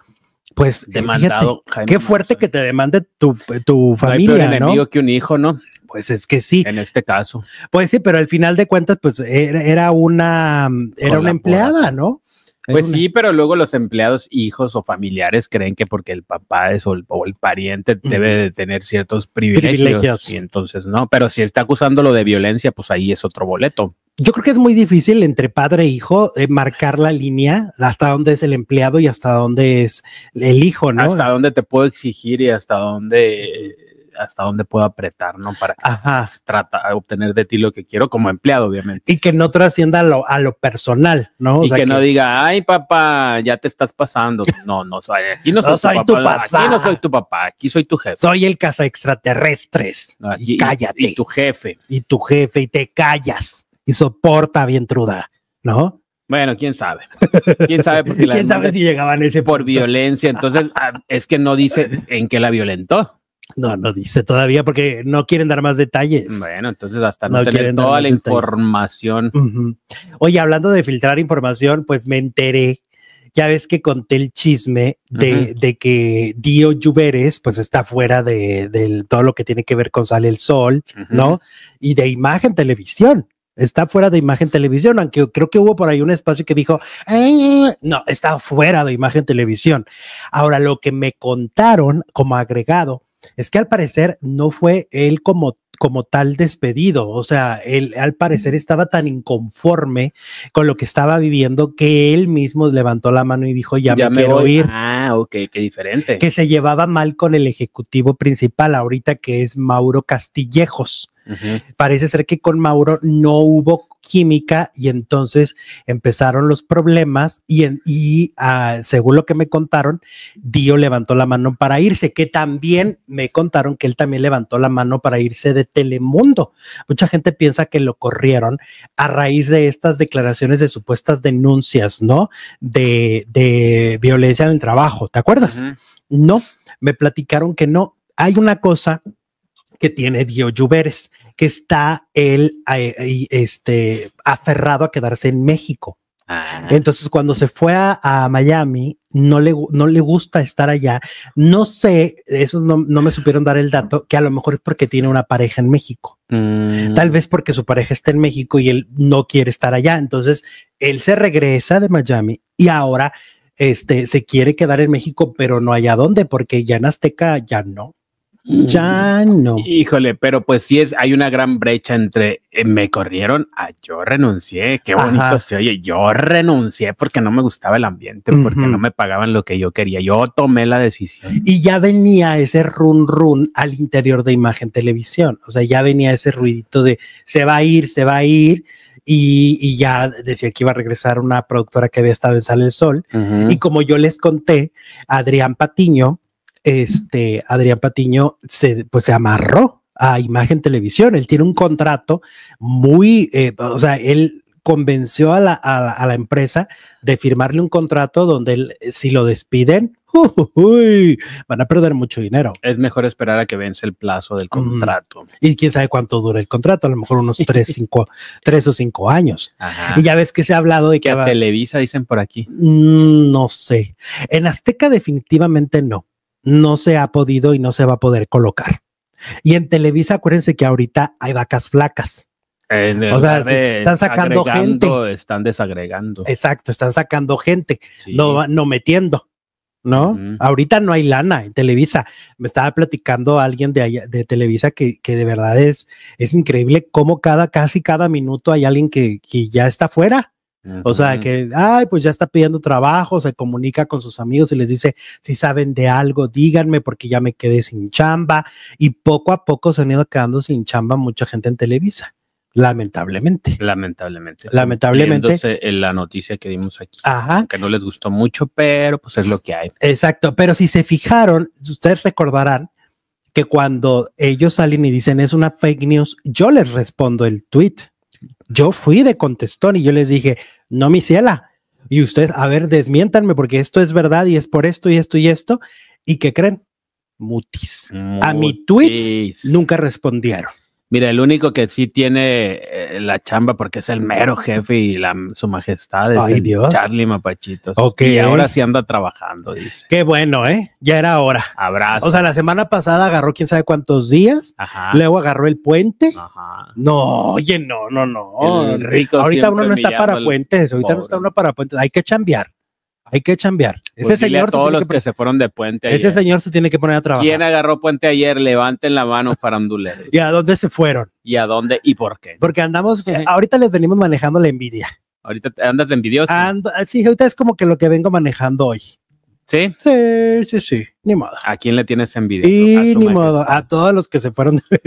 pues, eh, qué fuerte que te demande tu, familia. No hay enemigo que un hijo, ¿no? Pues es que sí. En este caso. Pues sí, pero al final de cuentas, pues era, una, era una empleada, ¿no? Pues sí, pero luego los empleados, hijos o familiares creen que porque el papá es o el, pariente debe de tener ciertos privilegios, Y entonces no, pero si está acusándolo de violencia, pues ahí es otro boleto. Yo creo que es muy difícil entre padre e hijo eh, marcar la línea hasta dónde es el empleado y hasta dónde es el hijo, ¿no? Hasta dónde te puedo exigir y hasta dónde... Eh, hasta dónde puedo apretar, ¿no? Para tratar Trata, obtener de ti lo que quiero como empleado, obviamente. Y que no trascienda a lo, personal, ¿no? y que, no diga, ay, papá, ya te estás pasando. No, no, soy, aquí no, soy, tu, papá, Aquí no soy tu papá, aquí soy tu jefe. Soy el caza extraterrestres. y cállate. Y, tu jefe. Y tu jefe, y te callas. Y soporta bien truda, ¿no? Bueno, quién sabe. Quién sabe ¿Quién sabe si llegaban ese por violencia. Entonces ah, es que no dice en qué la violentó. No, no dice todavía porque no quieren dar más detalles. Bueno, entonces hasta no, no tener toda la información. Oye, hablando de filtrar información, pues me enteré. Ya ves que conté el chisme de, que Dio Lluveres, pues está fuera de, todo lo que tiene que ver con Sale el Sol, ¿no? Y de imagen televisión está fuera de imagen televisión, aunque creo que hubo por ahí un espacio que dijo, no, está fuera de imagen televisión. Ahora, lo que me contaron como agregado es que al parecer no fue él como como tal despedido. O sea, él al parecer estaba tan inconforme con lo que estaba viviendo que él mismo levantó la mano y dijo, ya, me, quiero ir. Ah, ok, qué diferente. Que se llevaba mal con el ejecutivo principal ahorita que es Mauro Castillejos. Parece ser que con Mauro no hubo química y entonces empezaron los problemas y, en, y ah, según lo que me contaron, Dio levantó la mano para irse, que también me contaron que él también levantó la mano para irse de Telemundo. Mucha gente piensa que lo corrieron a raíz de estas declaraciones de supuestas denuncias, ¿no? De, violencia en el trabajo, ¿te acuerdas? No, me platicaron que no. Hay una cosa que tiene Dio Lluveres que está él eh, este, aferrado a quedarse en México. Ah. Entonces, cuando se fue a, Miami, no le, no le gusta estar allá. No sé, eso no, me supieron dar el dato, que a lo mejor es porque tiene una pareja en México. Mm. Tal vez porque su pareja está en México y él no quiere estar allá. Entonces, él se regresa de Miami y ahora este, se quiere quedar en México, pero no allá dónde, porque ya en Azteca ya no. Ya no. Híjole, pero pues sí es, hay una gran brecha entre eh, me corrieron ah, yo renuncié. Qué bonito se oye. Yo renuncié porque no me gustaba el ambiente, porque no me pagaban lo que yo quería. Yo tomé la decisión. Y ya venía ese run run al interior de imagen televisión. O sea, ya venía ese ruidito de se va a ir, se va a ir. Y, ya decía que iba a regresar una productora que había estado en Sal el Sol. Y como yo les conté, Adrián Patiño, este Adrián Patiño se, pues, se amarró a Imagen Televisión. Él tiene un contrato muy, eh, o sea, él convenció a la, empresa de firmarle un contrato donde eh, si lo despiden, van a perder mucho dinero. Es mejor esperar a que vence el plazo del contrato. Y quién sabe cuánto dura el contrato, a lo mejor unos tres, o cinco años. Y ya ves que se ha hablado de que... a Televisa dicen por aquí. Mm, no sé. En Azteca definitivamente no no se ha podido y no se va a poder colocar. Y en Televisa, acuérdense que ahorita hay vacas flacas. están sacando gente. Están desagregando. Exacto, están sacando gente, no, no metiendo, ¿no? Ahorita no hay lana en Televisa. Me estaba platicando alguien de, de Televisa que, que, de verdad es, es increíble cómo cada, casi cada minuto hay alguien que, que ya está fuera. O sea, que, ay, pues ya está pidiendo trabajo, se comunica con sus amigos y les dice, si saben de algo, díganme porque ya me quedé sin chamba. Y poco a poco se han ido quedando sin chamba mucha gente en Televisa. Lamentablemente. Lamentablemente. Lamentablemente. En la noticia que dimos aquí. Que no les gustó mucho, pero pues es lo que hay. Exacto. Pero si se fijaron, ustedes recordarán que cuando ellos salen y dicen es una fake news, yo les respondo el tweet. Yo fui de contestón y yo les dije, no, mi ciela. Y ustedes, a ver, desmiéntanme porque esto es verdad y es por esto y esto y esto. ¿Y qué creen? Mutis. A mi tweet nunca respondieron. Mira, el único que sí tiene eh, la chamba porque es el mero jefe y la, su majestad es Charlie Mapachitos. Y ahora sí anda trabajando, dice. Qué bueno, ¿eh? Ya era hora. Abrazo. O sea, la semana pasada agarró quién sabe cuántos días. Ajá. Luego agarró el puente. Ajá. No, oye, no, no, no. ahorita uno no está para puentes. Ahorita no está uno para puentes. Hay que chambear hay que chambear. Ese pues señor. todos los que, se fueron de puente. Ayer. Ese señor se tiene que poner a trabajar. ¿Quién agarró puente ayer? Levanten la mano, faranduleros. ¿Y a dónde se fueron? ¿Y a dónde y por qué? Porque andamos, eh, ahorita les venimos manejando la envidia. Ahorita andas de envidioso. Eh, sí, ahorita es como que lo que vengo manejando hoy. ¿Sí? Sí, sí, sí. Ni modo. ¿A quién le tienes envidia? Y ni modo. A todos los que se fueron. De...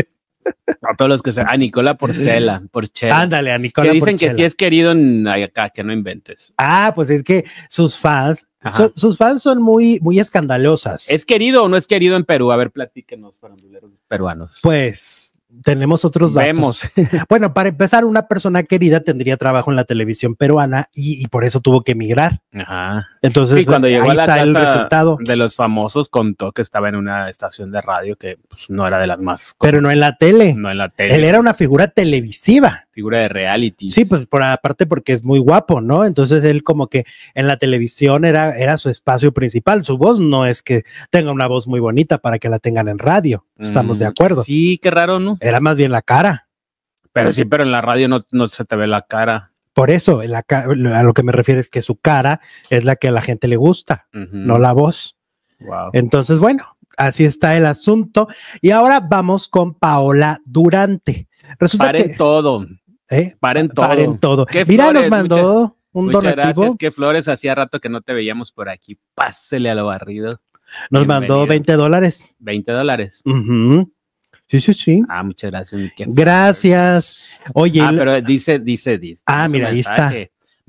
A todos los que se. A Nicola Porcela, Porchela. Ándale, a Nicola Que dicen que sí es querido en acá, que no inventes. Ah, pues es que sus fans, sus fans son muy, muy escandalosas. ¿Es querido o no es querido en Perú? A ver, platíquenos, peruanos. Pues tenemos otros datos. Bueno, para empezar, una persona querida tendría trabajo en la televisión peruana y, por eso tuvo que emigrar. Ajá. Entonces, cuando llegó a la el resultado. De los famosos contó que estaba en una estación de radio que pues, no era de las más. Pero no en la tele. No en la tele. Él era una figura televisiva figura de reality. Sí, pues por aparte porque es muy guapo, ¿no? Entonces él como que en la televisión era, era su espacio principal. Su voz no es que tenga una voz muy bonita para que la tengan en radio. Estamos de mm, acuerdo. Sí, qué raro, ¿no? Era más bien la cara. Pero sí, pero en la radio no, no se te ve la cara. Por eso, a lo que me refiero es que su cara es la que a la gente le gusta, no la voz. Wow. Entonces, bueno, así está el asunto. Y ahora vamos con Paola Durante. Resulta que todo. ¿Eh? Paren todo. Mira, nos mandó un muchas Gracias, qué flores. Hacía rato que no te veíamos por aquí. Pásele a lo barrido. Nos mandó 20 dólares. 20 dólares. Sí, sí, sí. Ah, muchas gracias. Gracias. Oye. Ah, pero dice, dice, dice. Ah, mira, ahí está.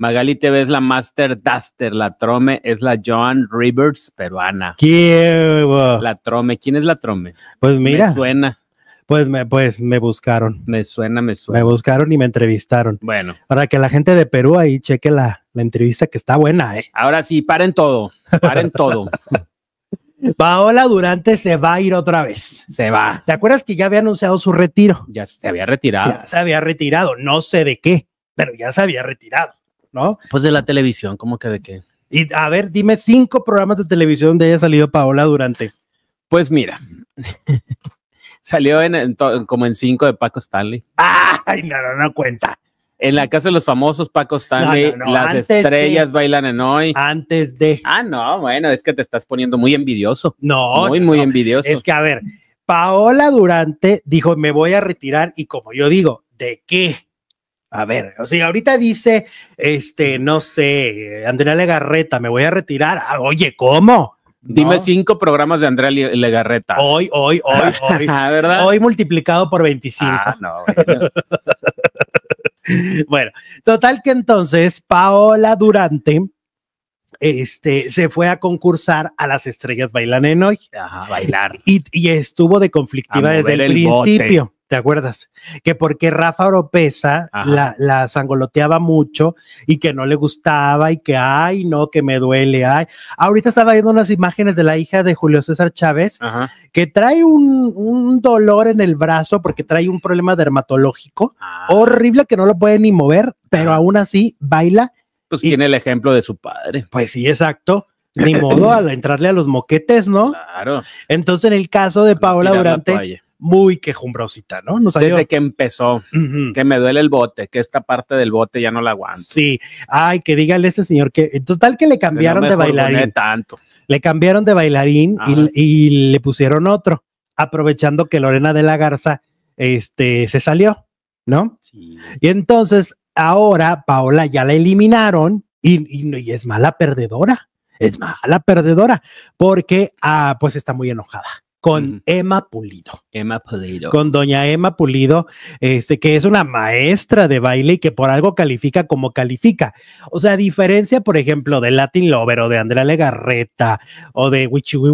Magali TV es la Master Duster, la Trome es la Joan Rivers peruana. ¿Qué? La Trome, ¿quién es la Trome? Pues mira. suena. Pues me, pues me buscaron. Me suena, me suena. Me buscaron y me entrevistaron. Bueno. Para que la gente de Perú ahí cheque la, la entrevista que está buena, ¿eh? Ahora sí, paren todo, paren todo. Paola Durante se va a ir otra vez. Se va. ¿Te acuerdas que ya había anunciado su retiro? Ya se había retirado. Ya se había retirado, no sé de qué, pero ya se había retirado, ¿no? Pues de la televisión, ¿cómo que de qué? Y a ver, dime cinco programas de televisión donde haya salido Paola Durante. Pues mira, Salió en, como en cinco de Paco Stanley. ¡Ay, no, no, cuenta! En la casa de los famosos Paco Stanley, las estrellas bailan en hoy. Antes de. Ah, no, bueno, es que te estás poniendo muy envidioso. No. Muy, muy envidioso. Es que, a ver, Paola Durante dijo, me voy a retirar y como yo digo, ¿de qué? A ver, o sea, ahorita dice, este, no sé, Andrea Legarreta, me voy a retirar. Ah, oye, ¿cómo? Dime cinco programas de Andrea Legarreta. Hoy, hoy, hoy, hoy. Ah, hoy multiplicado por 25. Ah, no, bueno. total que entonces Paola Durante este, se fue a concursar a las estrellas Bailan en hoy. Ajá, bailar. Y, estuvo de conflictiva desde el, principio. ¿Te acuerdas? Que porque Rafa Oropesa la, la, sangoloteaba mucho y que no le gustaba y que, ay, no, que me duele, ay. Ahorita estaba viendo unas imágenes de la hija de Julio César Chávez que trae un, dolor en el brazo porque trae un problema dermatológico ah. horrible que no lo puede ni mover, pero aún así baila. Pues tiene el ejemplo de su padre. Pues sí, exacto ni modo al entrarle a los moquetes, ¿no? Claro. Entonces, en el caso de Paola Durante, muy quejumbrosita, ¿no? Desde que empezó, que me duele el bote, que esta parte del bote ya no la aguanto. Sí, ay, que dígale ese señor que, total que le cambiaron de bailarín. tanto. Le cambiaron de bailarín y, le pusieron otro, aprovechando que Lorena de la Garza, este, se salió, ¿no? Sí. Y entonces, ahora Paola ya la eliminaron y, es mala perdedora es mala perdedora porque ah, pues está muy enojada con Emma Pulido. Emma Pulido. Con doña Emma Pulido, este, que es una maestra de baile y que por algo califica como califica. O sea, a diferencia, por ejemplo, de Latin Lover o de Andrea Legarreta o de Wichiwi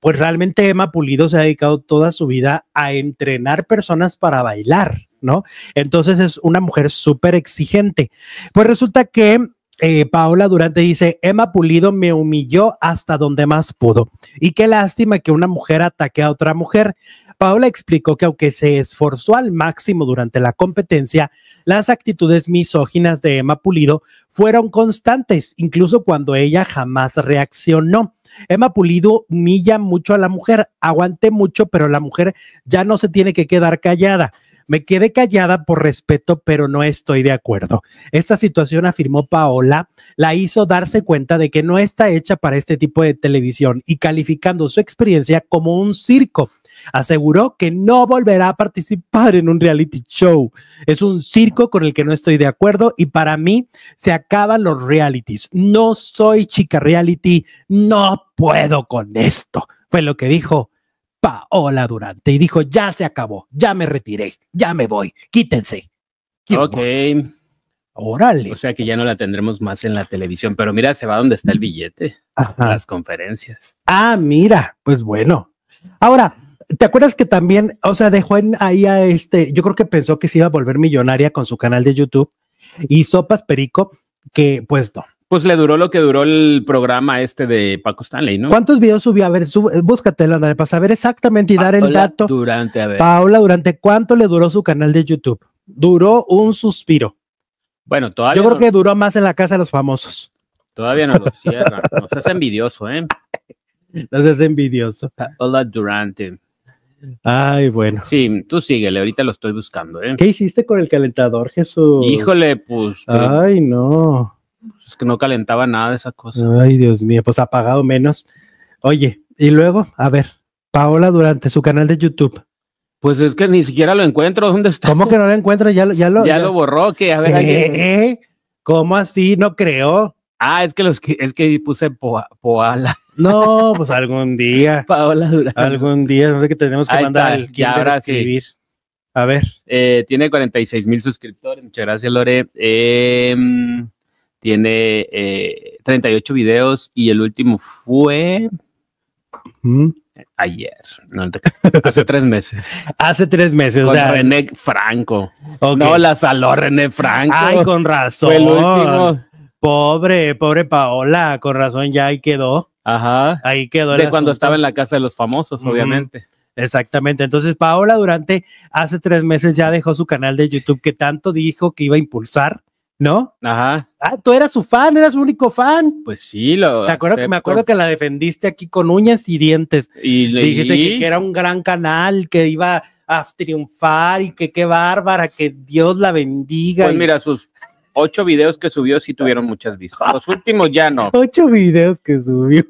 pues realmente Emma Pulido se ha dedicado toda su vida a entrenar personas para bailar. ¿No? Entonces es una mujer súper exigente. Pues resulta que eh, Paola Durante dice, Emma Pulido me humilló hasta donde más pudo. Y qué lástima que una mujer ataque a otra mujer. Paola explicó que aunque se esforzó al máximo durante la competencia, las actitudes misóginas de Emma Pulido fueron constantes, incluso cuando ella jamás reaccionó. Emma Pulido humilla mucho a la mujer, aguante mucho, pero la mujer ya no se tiene que quedar callada. Me quedé callada por respeto, pero no estoy de acuerdo. Esta situación, afirmó Paola, la hizo darse cuenta de que no está hecha para este tipo de televisión y calificando su experiencia como un circo. Aseguró que no volverá a participar en un reality show. Es un circo con el que no estoy de acuerdo y para mí se acaban los realities. No soy chica reality, no puedo con esto, fue lo que dijo Paola Durante y dijo, ya se acabó, ya me retiré, ya me voy, quítense. Ok. Órale. O sea que ya no la tendremos más en la televisión, pero mira, se va donde está el billete, a las conferencias. Ah, mira, pues bueno. Ahora, ¿te acuerdas que también, o sea, dejó en ahí a este, yo creo que pensó que se iba a volver millonaria con su canal de YouTube y Sopas Perico, que pues no, pues le duró lo que duró el programa este de Paco Stanley, ¿no? ¿Cuántos videos subió? A ver, eh, búscatelo, andale, para saber exactamente y dar el dato. Durante, a ¿durante cuánto le duró su canal de YouTube? Duró un suspiro. Bueno, todavía. Yo creo que duró más en la casa de los famosos. Todavía no lo cierran. no seas envidioso, ¿eh? No seas envidioso. Paola Durante. Ay, bueno. Sí, tú síguele, ahorita lo estoy buscando, ¿eh? ¿Qué hiciste con el calentador, Jesús? Híjole, pues. Ay, no. Pues, es que no calentaba nada esa cosa. Ay, Dios mío, pues apagado menos. Oye, y luego, a ver, Paola durante su canal de YouTube. Pues es que ni siquiera lo encuentro. ¿Dónde está? ¿Cómo que no lo encuentro? Ya, ya lo. Ya, lo borró, que a ver. ¿Cómo así? No creo. Ah, es que los que, es que puse Poala. No, pues algún día. Paola durante Algún día, no sé que tenemos que mandar al quien a escribir. A ver. Eh, tiene 46 mil suscriptores. Muchas gracias, Lore. Eh, tiene 38 eh, videos y el último fue mm. ayer, hace tres meses. hace tres meses, o sea. René Franco. No, la saló René Franco. Ay, con razón. el último. Pobre, pobre Paola, con razón ya ahí quedó. Ajá. Ahí quedó. de cuando estaba en la casa de los famosos, obviamente. Exactamente. Entonces, Paola Durante hace tres meses ya dejó su canal de YouTube que tanto dijo que iba a impulsar ¿No? Ajá. Ah, tú eras su fan, eras su único fan. Pues sí, lo. Te acuerdo que, me acuerdo que la defendiste aquí con uñas y dientes. Y le dijiste que, era un gran canal, que iba a triunfar y que qué bárbara, que Dios la bendiga. Pues mira, sus ocho videos que subió sí tuvieron muchas vistas. Los últimos ya no. Ocho videos que subió.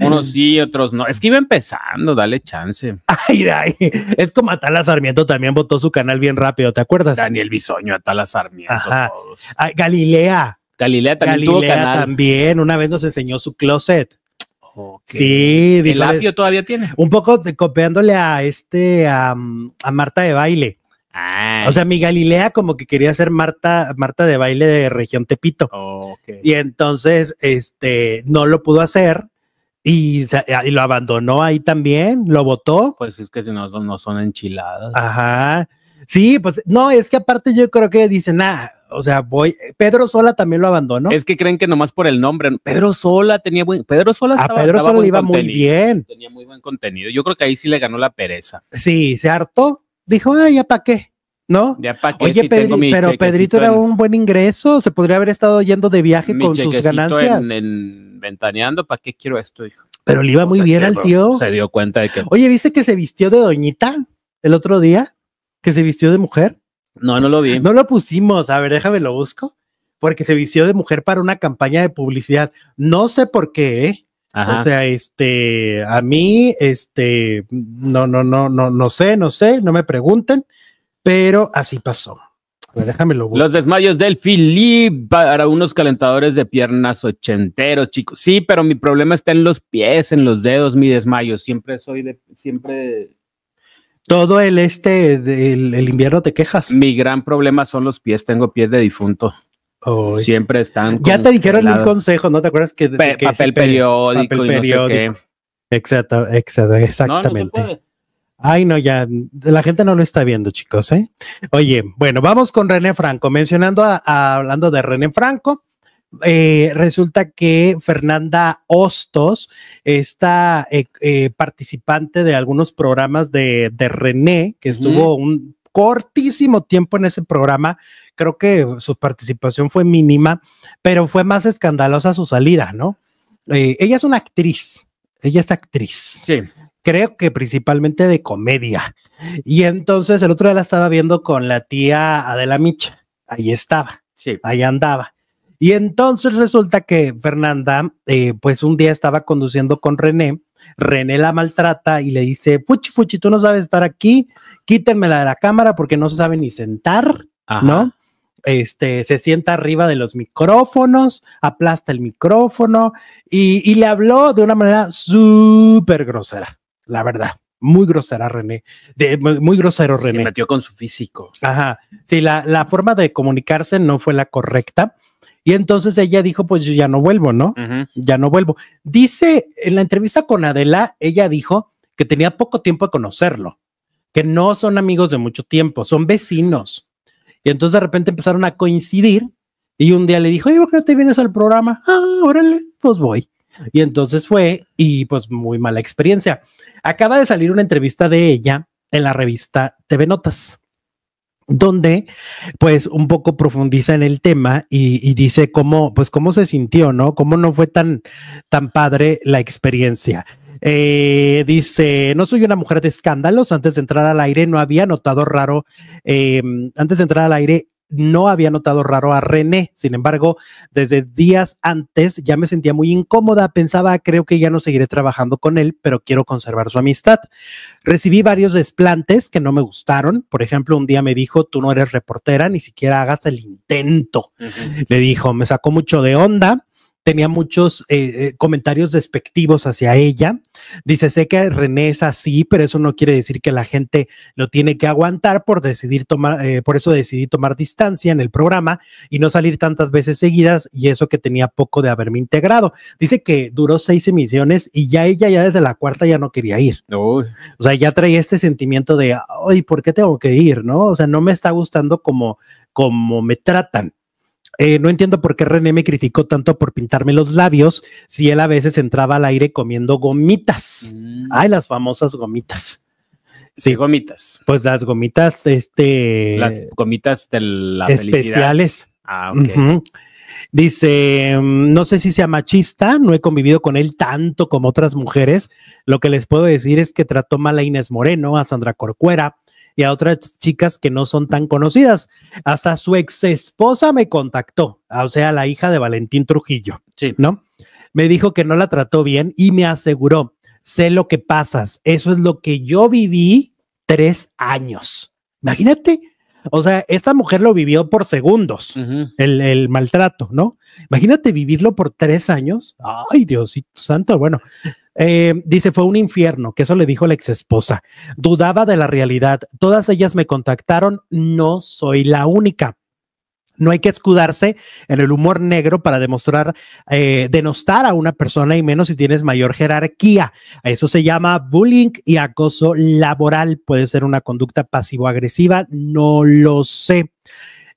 Unos sí, otros no. Es que iba empezando, dale chance. Ay, ay. Es como Atala Sarmiento también botó su canal bien rápido, ¿te acuerdas? Daniel Bisoño, Atala Sarmiento. Galilea. Galilea también también. Una vez nos enseñó su closet. Okay. Sí, el apio todavía tiene. Un poco de, copiándole a este a, Marta de baile. Ah. O sea, mi Galilea como que quería ser Marta, Marta de baile de región Tepito. Y entonces, este, no lo pudo hacer Ah, y, lo abandonó ahí también, lo votó. Pues es que si no, no son enchiladas. Ajá. Sí, pues no, es que aparte yo creo que dicen, ah, o sea, voy. Pedro Sola también lo abandonó. Es que creen que nomás por el nombre. Pedro Sola tenía buen. Pedro Sola estaba, A Pedro Sola le iba muy bien. Tenía muy buen contenido. Yo creo que ahí sí le ganó la pereza. Sí, se hartó. Dijo, ah, ya para qué. ¿no? Oye, pero Pedrito era un buen ingreso, se podría haber estado yendo de viaje con sus ganancias. ventaneando, ¿para qué quiero esto, hijo? Pero le iba pues muy bien al tío. Se dio cuenta de que. Oye, ¿viste que se vistió de doñita el otro día? ¿Que se vistió de mujer? No, no lo vi. No lo pusimos. A ver, déjame lo busco. Porque se vistió de mujer para una campaña de publicidad. No sé por qué, ¿eh? O sea, este, a mí, este, no, no, no, no, no sé, no sé, no me pregunten pero así pasó. Déjame lo Los desmayos del Philip para unos calentadores de piernas ochenteros, chicos. Sí, pero mi problema está en los pies, en los dedos, mi desmayo. Siempre soy de, siempre. Todo el este del invierno te quejas. Mi gran problema son los pies. Tengo pies de difunto. Siempre están. Ya te dijeron un consejo, ¿no te acuerdas que, papel, periódico papel No sé Exacto, exactamente. Ay, no, ya, la gente no lo está viendo, chicos, ¿eh? Oye, bueno, vamos con René Franco. Mencionando, a, hablando de René Franco, eh, resulta que Fernanda Hostos, está eh, eh, participante de algunos programas de, René, que estuvo un cortísimo tiempo en ese programa, creo que su participación fue mínima, pero fue más escandalosa su salida, ¿no? ella es una actriz, ella es actriz. Sí creo que principalmente de comedia. Y entonces el otro día la estaba viendo con la tía Adela Micha. Ahí estaba. Sí. Ahí andaba. Y entonces resulta que Fernanda, eh, pues un día estaba conduciendo con René. René la maltrata y le dice, Puchi, Puchi, tú no sabes estar aquí, quítenmela de la cámara porque no se sabe ni sentar, ¿no? Este, se sienta arriba de los micrófonos, aplasta el micrófono y le habló de una manera súper grosera la verdad. Muy grosera, René. De, muy, grosero, René. Se metió con su físico. Ajá. Sí, la, la, forma de comunicarse no fue la correcta. Y entonces ella dijo, pues yo ya no vuelvo, ¿no? Ya no vuelvo. Dice, en la entrevista con Adela, ella dijo que tenía poco tiempo de conocerlo, que no son amigos de mucho tiempo, son vecinos. Y entonces de repente empezaron a coincidir y un día le dijo, oye, ¿por qué no te vienes al programa? Ah, órale, pues voy. Y entonces fue y pues muy mala experiencia. Acaba de salir una entrevista de ella en la revista TV Notas donde pues un poco profundiza en el tema y, dice cómo pues cómo se sintió, ¿no? Cómo no fue tan tan padre la experiencia. Eh, dice, no soy una mujer de escándalos, antes de entrar al aire no había notado raro, em, antes de entrar al aire no había notado raro a René. Sin embargo, desde días antes ya me sentía muy incómoda. Pensaba, creo que ya no seguiré trabajando con él, pero quiero conservar su amistad. Recibí varios desplantes que no me gustaron. Por ejemplo, un día me dijo, tú no eres reportera, ni siquiera hagas el intento. Le dijo, me sacó mucho de onda tenía muchos eh, eh, comentarios despectivos hacia ella. Dice, sé que René es así, pero eso no quiere decir que la gente lo tiene que aguantar por decidir tomar, eh, por eso decidí tomar distancia en el programa y no salir tantas veces seguidas y eso que tenía poco de haberme integrado. Dice que duró seis emisiones y ya ella ya desde la cuarta ya no quería ir. O sea, ya traía este sentimiento de, ay, ¿por qué tengo que ir? ¿No? O sea, no me está gustando como, como me tratan. Eh, no entiendo por qué René me criticó tanto por pintarme los labios si él a veces entraba al aire comiendo gomitas. Mm. Ay, las famosas gomitas. Sí, gomitas. Pues las gomitas, este. Las gomitas de la especiales. Ah, Dice, mm, no sé si sea machista, no he convivido con él tanto como otras mujeres. Lo que les puedo decir es que trató mal a Inés Moreno, a Sandra Corcuera, y a otras chicas que no son tan conocidas. Hasta su ex esposa me contactó, ah, o sea, la hija de Valentín Trujillo, sí. ¿no? Me dijo que no la trató bien y me aseguró, sé lo que pasas, eso es lo que yo viví tres años. Imagínate, o sea, esta mujer lo vivió por segundos, el, el, maltrato, ¿no? Imagínate vivirlo por tres años. Ay, Diosito santo. Bueno, eh, dice, fue un infierno, que eso le dijo la ex esposa. Dudaba de la realidad. Todas ellas me contactaron, no soy la única. No hay que escudarse en el humor negro para demostrar, eh, denostar a una persona y menos si tienes mayor jerarquía. Eso se llama bullying y acoso laboral. Puede ser una conducta pasivo-agresiva, no lo sé.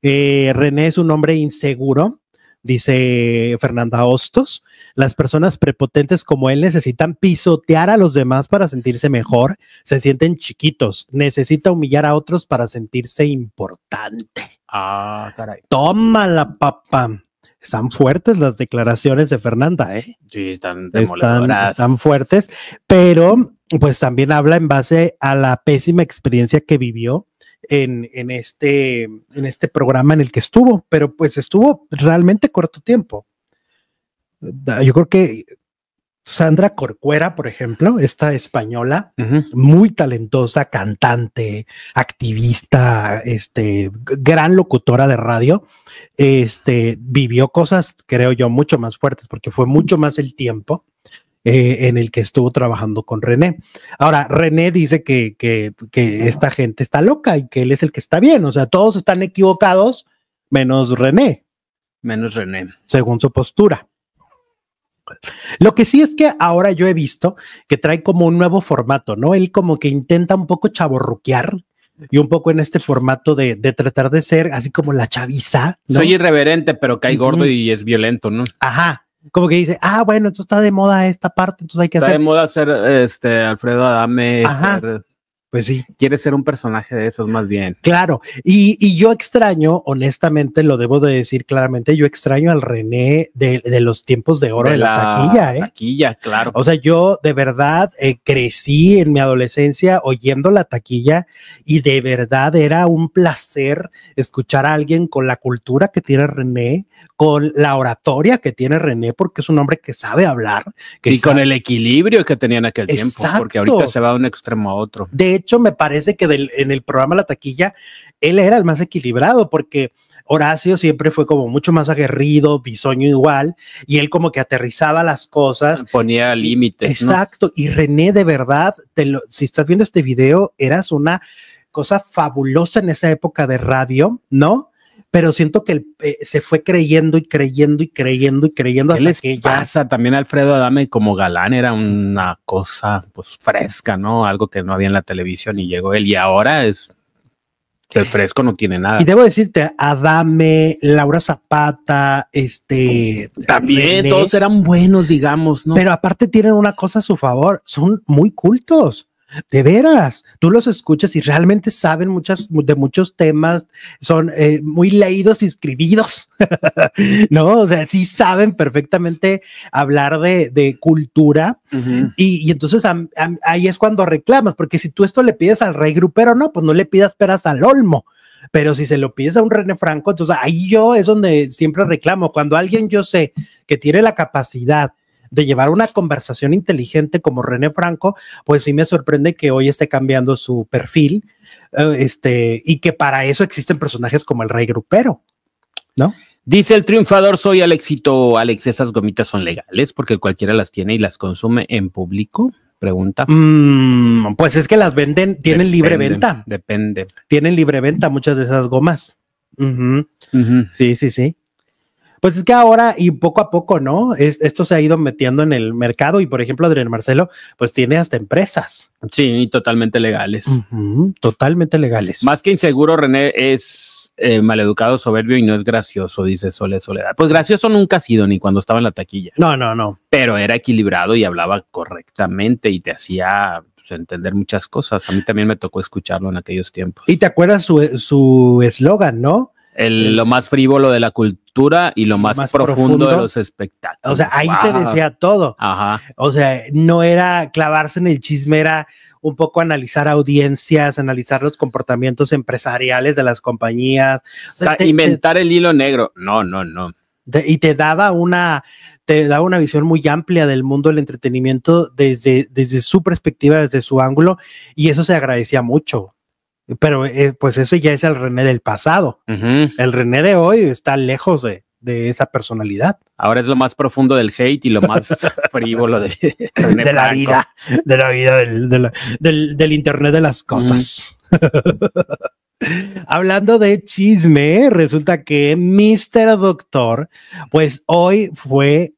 Eh, René es un hombre inseguro dice Fernanda Hostos. Las personas prepotentes como él necesitan pisotear a los demás para sentirse mejor, se sienten chiquitos, necesita humillar a otros para sentirse importante. Ah, caray. la papa Están fuertes las declaraciones de Fernanda, ¿eh? Sí, están, están, están fuertes, pero pues también habla en base a la pésima experiencia que vivió en, este, en este programa en el que estuvo, pero pues estuvo realmente corto tiempo. Yo creo que Sandra Corcuera, por ejemplo, esta española, muy talentosa, cantante, activista, este, gran locutora de radio, este, vivió cosas, creo yo, mucho más fuertes porque fue mucho más el tiempo eh, en el que estuvo trabajando con René. Ahora, René dice que, esta gente está loca y que él es el que está bien, o sea, todos están equivocados menos René. Menos René. Según su postura. Lo que sí es que ahora yo he visto que trae como un nuevo formato, ¿no? Él como que intenta un poco chaborruquear y un poco en este formato de, tratar de ser así como la chaviza. Soy irreverente, pero cae gordo y es violento, ¿no? Ajá como que dice, ah, bueno, entonces está de moda esta parte, entonces hay que hacer. Está de moda hacer este Alfredo Adame. Pues Quiere ser un personaje de esos más bien. Claro. Y, yo extraño, honestamente, lo debo de decir claramente, yo extraño al René de, los tiempos de oro de, la, taquilla, ¿eh? Taquilla, claro. O sea, yo de verdad eh, crecí en mi adolescencia oyendo la taquilla y de verdad era un placer escuchar a alguien con la cultura que tiene René, con la oratoria que tiene René, porque es un hombre que sabe hablar. Que y con el equilibrio que tenían en aquel tiempo, porque ahorita se va de un extremo a otro. De hecho, me parece que del, en el programa La Taquilla, él era el más equilibrado porque... Horacio siempre fue como mucho más aguerrido, bisoño igual, y él como que aterrizaba las cosas. Ponía límites. Exacto, y René de verdad, te si estás viendo este video, eras una cosa fabulosa en esa época de radio, ¿no? pero siento que eh, se fue creyendo y creyendo y creyendo y creyendo hasta que pasa? Ya... También Alfredo Adame como galán era una cosa pues fresca, ¿no? Algo que no había en la televisión y llegó él y ahora es que el fresco no tiene nada. Y debo decirte, Adame, Laura Zapata, este... También todos eran buenos, digamos, ¿no? Pero aparte tienen una cosa a su favor, son muy cultos. De veras, tú los escuchas y realmente saben muchas de muchos temas, son eh, muy leídos y escribidos, ¿no? O sea, sí saben perfectamente hablar de, cultura y, entonces ahí es cuando reclamas, porque si tú esto le pides al rey grupero, no, pues no le pidas peras al olmo, pero si se lo pides a un René Franco, entonces ahí yo es donde siempre reclamo, cuando alguien yo sé que tiene la capacidad de llevar una conversación inteligente como René Franco, pues sí me sorprende que hoy esté cambiando su perfil, eh, este, y que para eso existen personajes como el Rey Grupero, ¿no? Dice el triunfador, soy al Alex, esas gomitas son legales porque cualquiera las tiene y las consume en público pregunta. Mm, pues es que las venden, tienen libre venta. Depende. Tienen libre venta muchas de esas gomas. Sí, sí, sí. Pues es que ahora y poco a poco, ¿no? esto se ha ido metiendo en el mercado y, por ejemplo, Adrián Marcelo, pues tiene hasta empresas. Sí, totalmente legales. totalmente legales. Más que inseguro, René es eh, maleducado, soberbio y no es gracioso, dice Sole Soledad. Pues gracioso nunca ha sido, ni cuando estaba en la taquilla. No, no, no. Pero era equilibrado y hablaba correctamente y te hacía pues, entender muchas cosas. A mí también me tocó escucharlo en aquellos tiempos. Y te acuerdas su eslogan, ¿no? El, lo más frívolo de la cultura y lo más, profundo, de los espectáculos. O sea, ahí te decía todo. O sea, no era clavarse en el chisme, era un poco analizar audiencias, analizar los comportamientos empresariales de las compañías. O sea, inventar el hilo negro. No, no, no. y te daba una te una visión muy amplia del mundo del entretenimiento desde, desde su perspectiva, desde su ángulo, y eso se agradecía mucho pero eh, pues ese ya es el René del pasado. El René de hoy está lejos de, esa personalidad. Ahora es lo más profundo del hate y lo más frívolo de, la vida, de la vida, del, Internet de las cosas. Hablando de chisme, resulta que Mr. Doctor, pues hoy fue,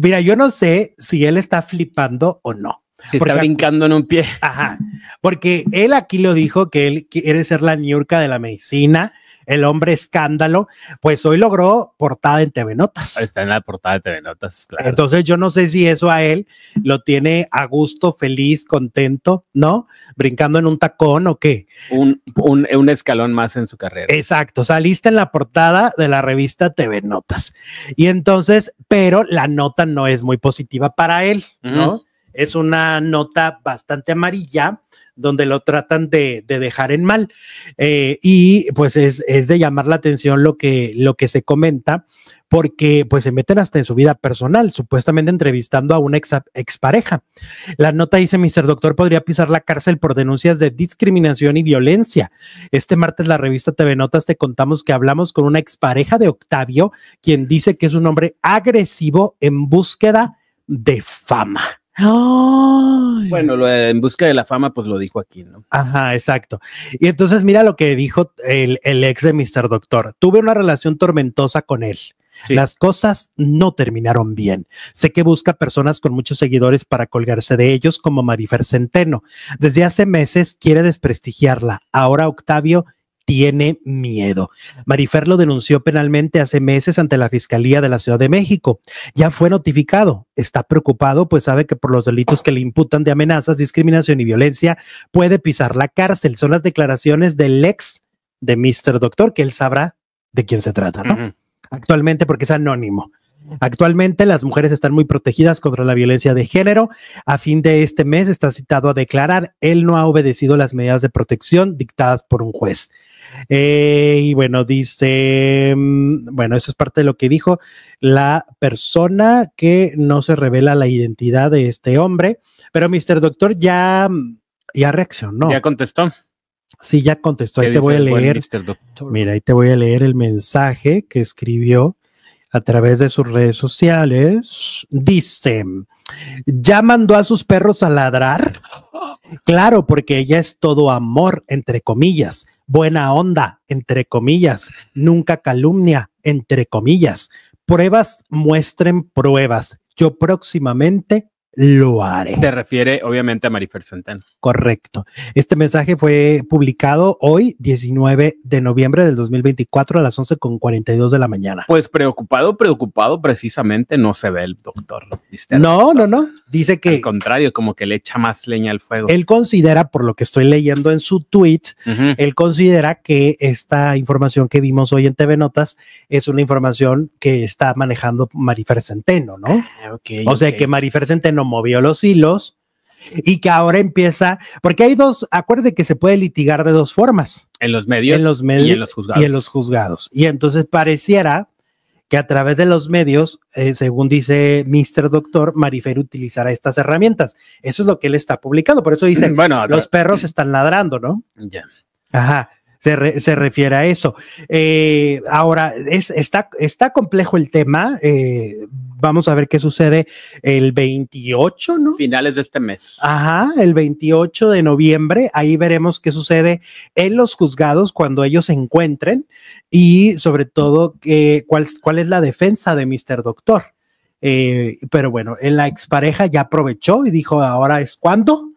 mira, yo no sé si él está flipando o no está brincando en un pie. Ajá. Porque él aquí lo dijo que él quiere ser la niurca de la medicina, el hombre escándalo. Pues hoy logró portada en TV Notas. Está en la portada de TV Notas, claro. Entonces yo no sé si eso a él lo tiene a gusto, feliz, contento, ¿no? Brincando en un tacón o qué. Un, un, escalón más en su carrera. Exacto. Saliste en la portada de la revista TV Notas. Y entonces, pero la nota no es muy positiva para él, ¿no? es una nota bastante amarilla donde lo tratan de, dejar en mal. Eh, y pues es, de llamar la atención lo que, se comenta, porque pues se meten hasta en su vida personal, supuestamente entrevistando a una ex, expareja. La nota dice, Mr. Doctor podría pisar la cárcel por denuncias de discriminación y violencia. Este martes la revista TV Notas te contamos que hablamos con una expareja de Octavio, quien dice que es un hombre agresivo en búsqueda de fama. Bueno, en busca de la fama, pues lo dijo aquí, ¿no? Ajá, exacto. Y entonces mira lo que dijo el, ex de Mr. Doctor. Tuve una relación tormentosa con él. Las cosas no terminaron bien. Sé que busca personas con muchos seguidores para colgarse de ellos, como Marifer Centeno. Desde hace meses quiere desprestigiarla. Ahora Octavio tiene miedo. Marifer lo denunció penalmente hace meses ante la Fiscalía de la Ciudad de México. Ya fue notificado. Está preocupado, pues sabe que por los delitos que le imputan de amenazas, discriminación y violencia puede pisar la cárcel. Son las declaraciones del ex de Mr. Doctor, que él sabrá de quién se trata, ¿no? Actualmente, porque es anónimo. Actualmente las mujeres están muy protegidas contra la violencia de género. A fin de este mes está citado a declarar. Él no ha obedecido las medidas de protección dictadas por un juez. Eh, y bueno, dice, mm, bueno, eso es parte de lo que dijo la persona que no se revela la identidad de este hombre, pero Mr. Doctor ya, mm, ya reaccionó. Ya contestó. Sí, ya contestó. Ahí te voy a leer. Mira, ahí te voy a leer el mensaje que escribió a través de sus redes sociales. Dice, ¿ya mandó a sus perros a ladrar? Claro, porque ella es todo amor, entre comillas buena onda, entre comillas, nunca calumnia, entre comillas. Pruebas muestren pruebas. Yo próximamente lo haré. Se refiere obviamente a Marifer Centeno. Correcto. Este mensaje fue publicado hoy, 19 de noviembre del 2024 a las 11.42 de la mañana. Pues preocupado, preocupado precisamente no se ve el doctor. ¿viste? no, no, no. Dice que... Al contrario, como que le echa más leña al fuego. Él considera, por lo que estoy leyendo en su tweet, él considera que esta información que vimos hoy en TV Notas es una información que está manejando Marifer Centeno, ¿no? Ah, o sea que Marifer Centeno movió los hilos y que ahora empieza, porque hay dos, acuérdate que se puede litigar de dos formas. En los medios, en los medios y en los juzgados. Y entonces pareciera que a través de los medios, eh, según dice Mr. Doctor, Marifer utilizará estas herramientas. Eso es lo que él está publicando. Por eso dicen bueno, los perros están ladrando, ¿no? Ya. Ajá se, se refiere a eso. Eh, ahora, es, está, está complejo el tema. Eh, vamos a ver qué sucede el 28, ¿no? Finales de este mes. Ajá, el 28 de noviembre. Ahí veremos qué sucede en los juzgados cuando ellos se encuentren y sobre todo cuál, es la defensa de Mr. Doctor. Eh, pero bueno, en la expareja ya aprovechó y dijo, ahora es cuando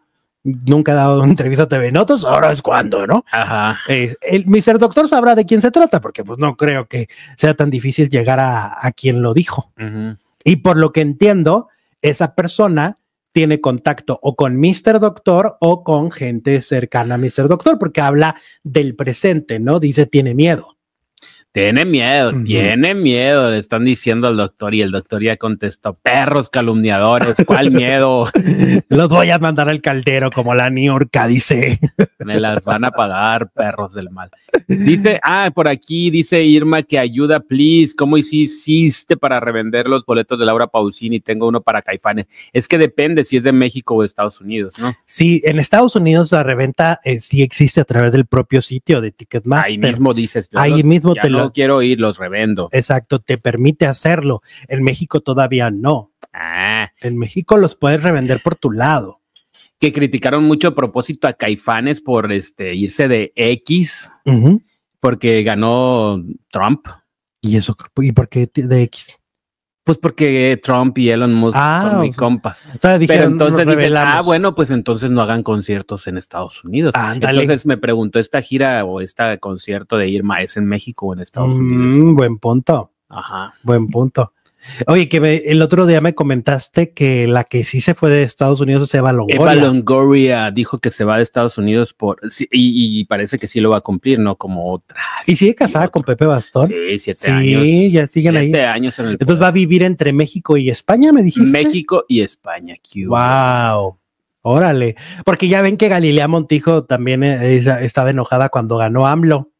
nunca ha dado una entrevista a TV Notos, ahora es cuando, ¿no? Ajá. el Mr. Doctor sabrá de quién se trata, porque pues no creo que sea tan difícil llegar a, quien lo dijo. Y por lo que entiendo, esa persona tiene contacto o con Mr. Doctor o con gente cercana a Mr. Doctor, porque habla del presente, ¿no? Dice, tiene miedo. Tiene miedo, tiene miedo, le están diciendo al doctor y el doctor ya contestó, perros calumniadores, ¿cuál miedo? Los voy a mandar al caldero como la niorca dice. Me las van a pagar, perros del mal. Dice, ah, por aquí dice Irma que ayuda, please, ¿cómo hiciste para revender los boletos de Laura Pausini? Tengo uno para Caifanes. Es que depende si es de México o Estados Unidos, ¿no? Sí, en Estados Unidos la reventa eh, sí existe a través del propio sitio de Ticketmaster. Ahí mismo dices. Ahí mismo te lo quiero ir, los revendo. Exacto, te permite hacerlo. En México todavía no. Ah. En México los puedes revender por tu lado. Que criticaron mucho a propósito a Caifanes por este, irse de X, porque ganó Trump. ¿Y eso? ¿Y por de X? Pues porque Trump y Elon Musk ah, son mis compas. Pero entonces dicen, ah, bueno, pues entonces no hagan conciertos en Estados Unidos. Entonces me preguntó, ¿esta gira o este concierto de Irma es en México o en Estados mm, Unidos? Buen punto. Ajá. Buen punto. Oye, que el otro día me comentaste que la que sí se fue de Estados Unidos se Eva Longoria. Eva Longoria dijo que se va de Estados Unidos por y, parece que sí lo va a cumplir, ¿no? Como otras. Y sigue casada con Pepe Bastón. Sí, siete años. Sí, ya siguen ahí. años en el Entonces va a vivir entre México y España, me dijiste. México y España. Cuba. Wow. Órale, porque ya ven que Galilea Montijo también eh, estaba enojada cuando ganó AMLO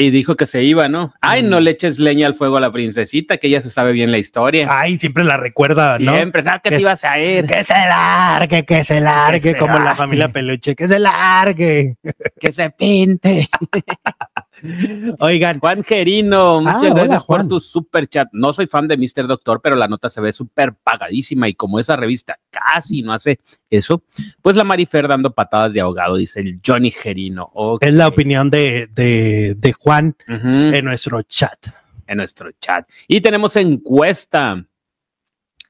y dijo que se iba, ¿no? Ay, no mm. le eches leña al fuego a la princesita, que ella se sabe bien la historia. Ay, siempre la recuerda, ¿no? Siempre, ¿sabes que, te ibas a ir. Que se largue, que se largue, como la familia peluche, que se largue. Que se pinte. Oigan. Juan Gerino, muchas ah, gracias por tu super chat. No soy fan de Mr. Doctor, pero la nota se ve súper pagadísima y como esa revista casi no hace eso, pues la Marifer dando patadas de ahogado, dice el Johnny Gerino. Es la opinión de, Juan en nuestro chat. En nuestro chat. Y tenemos encuesta.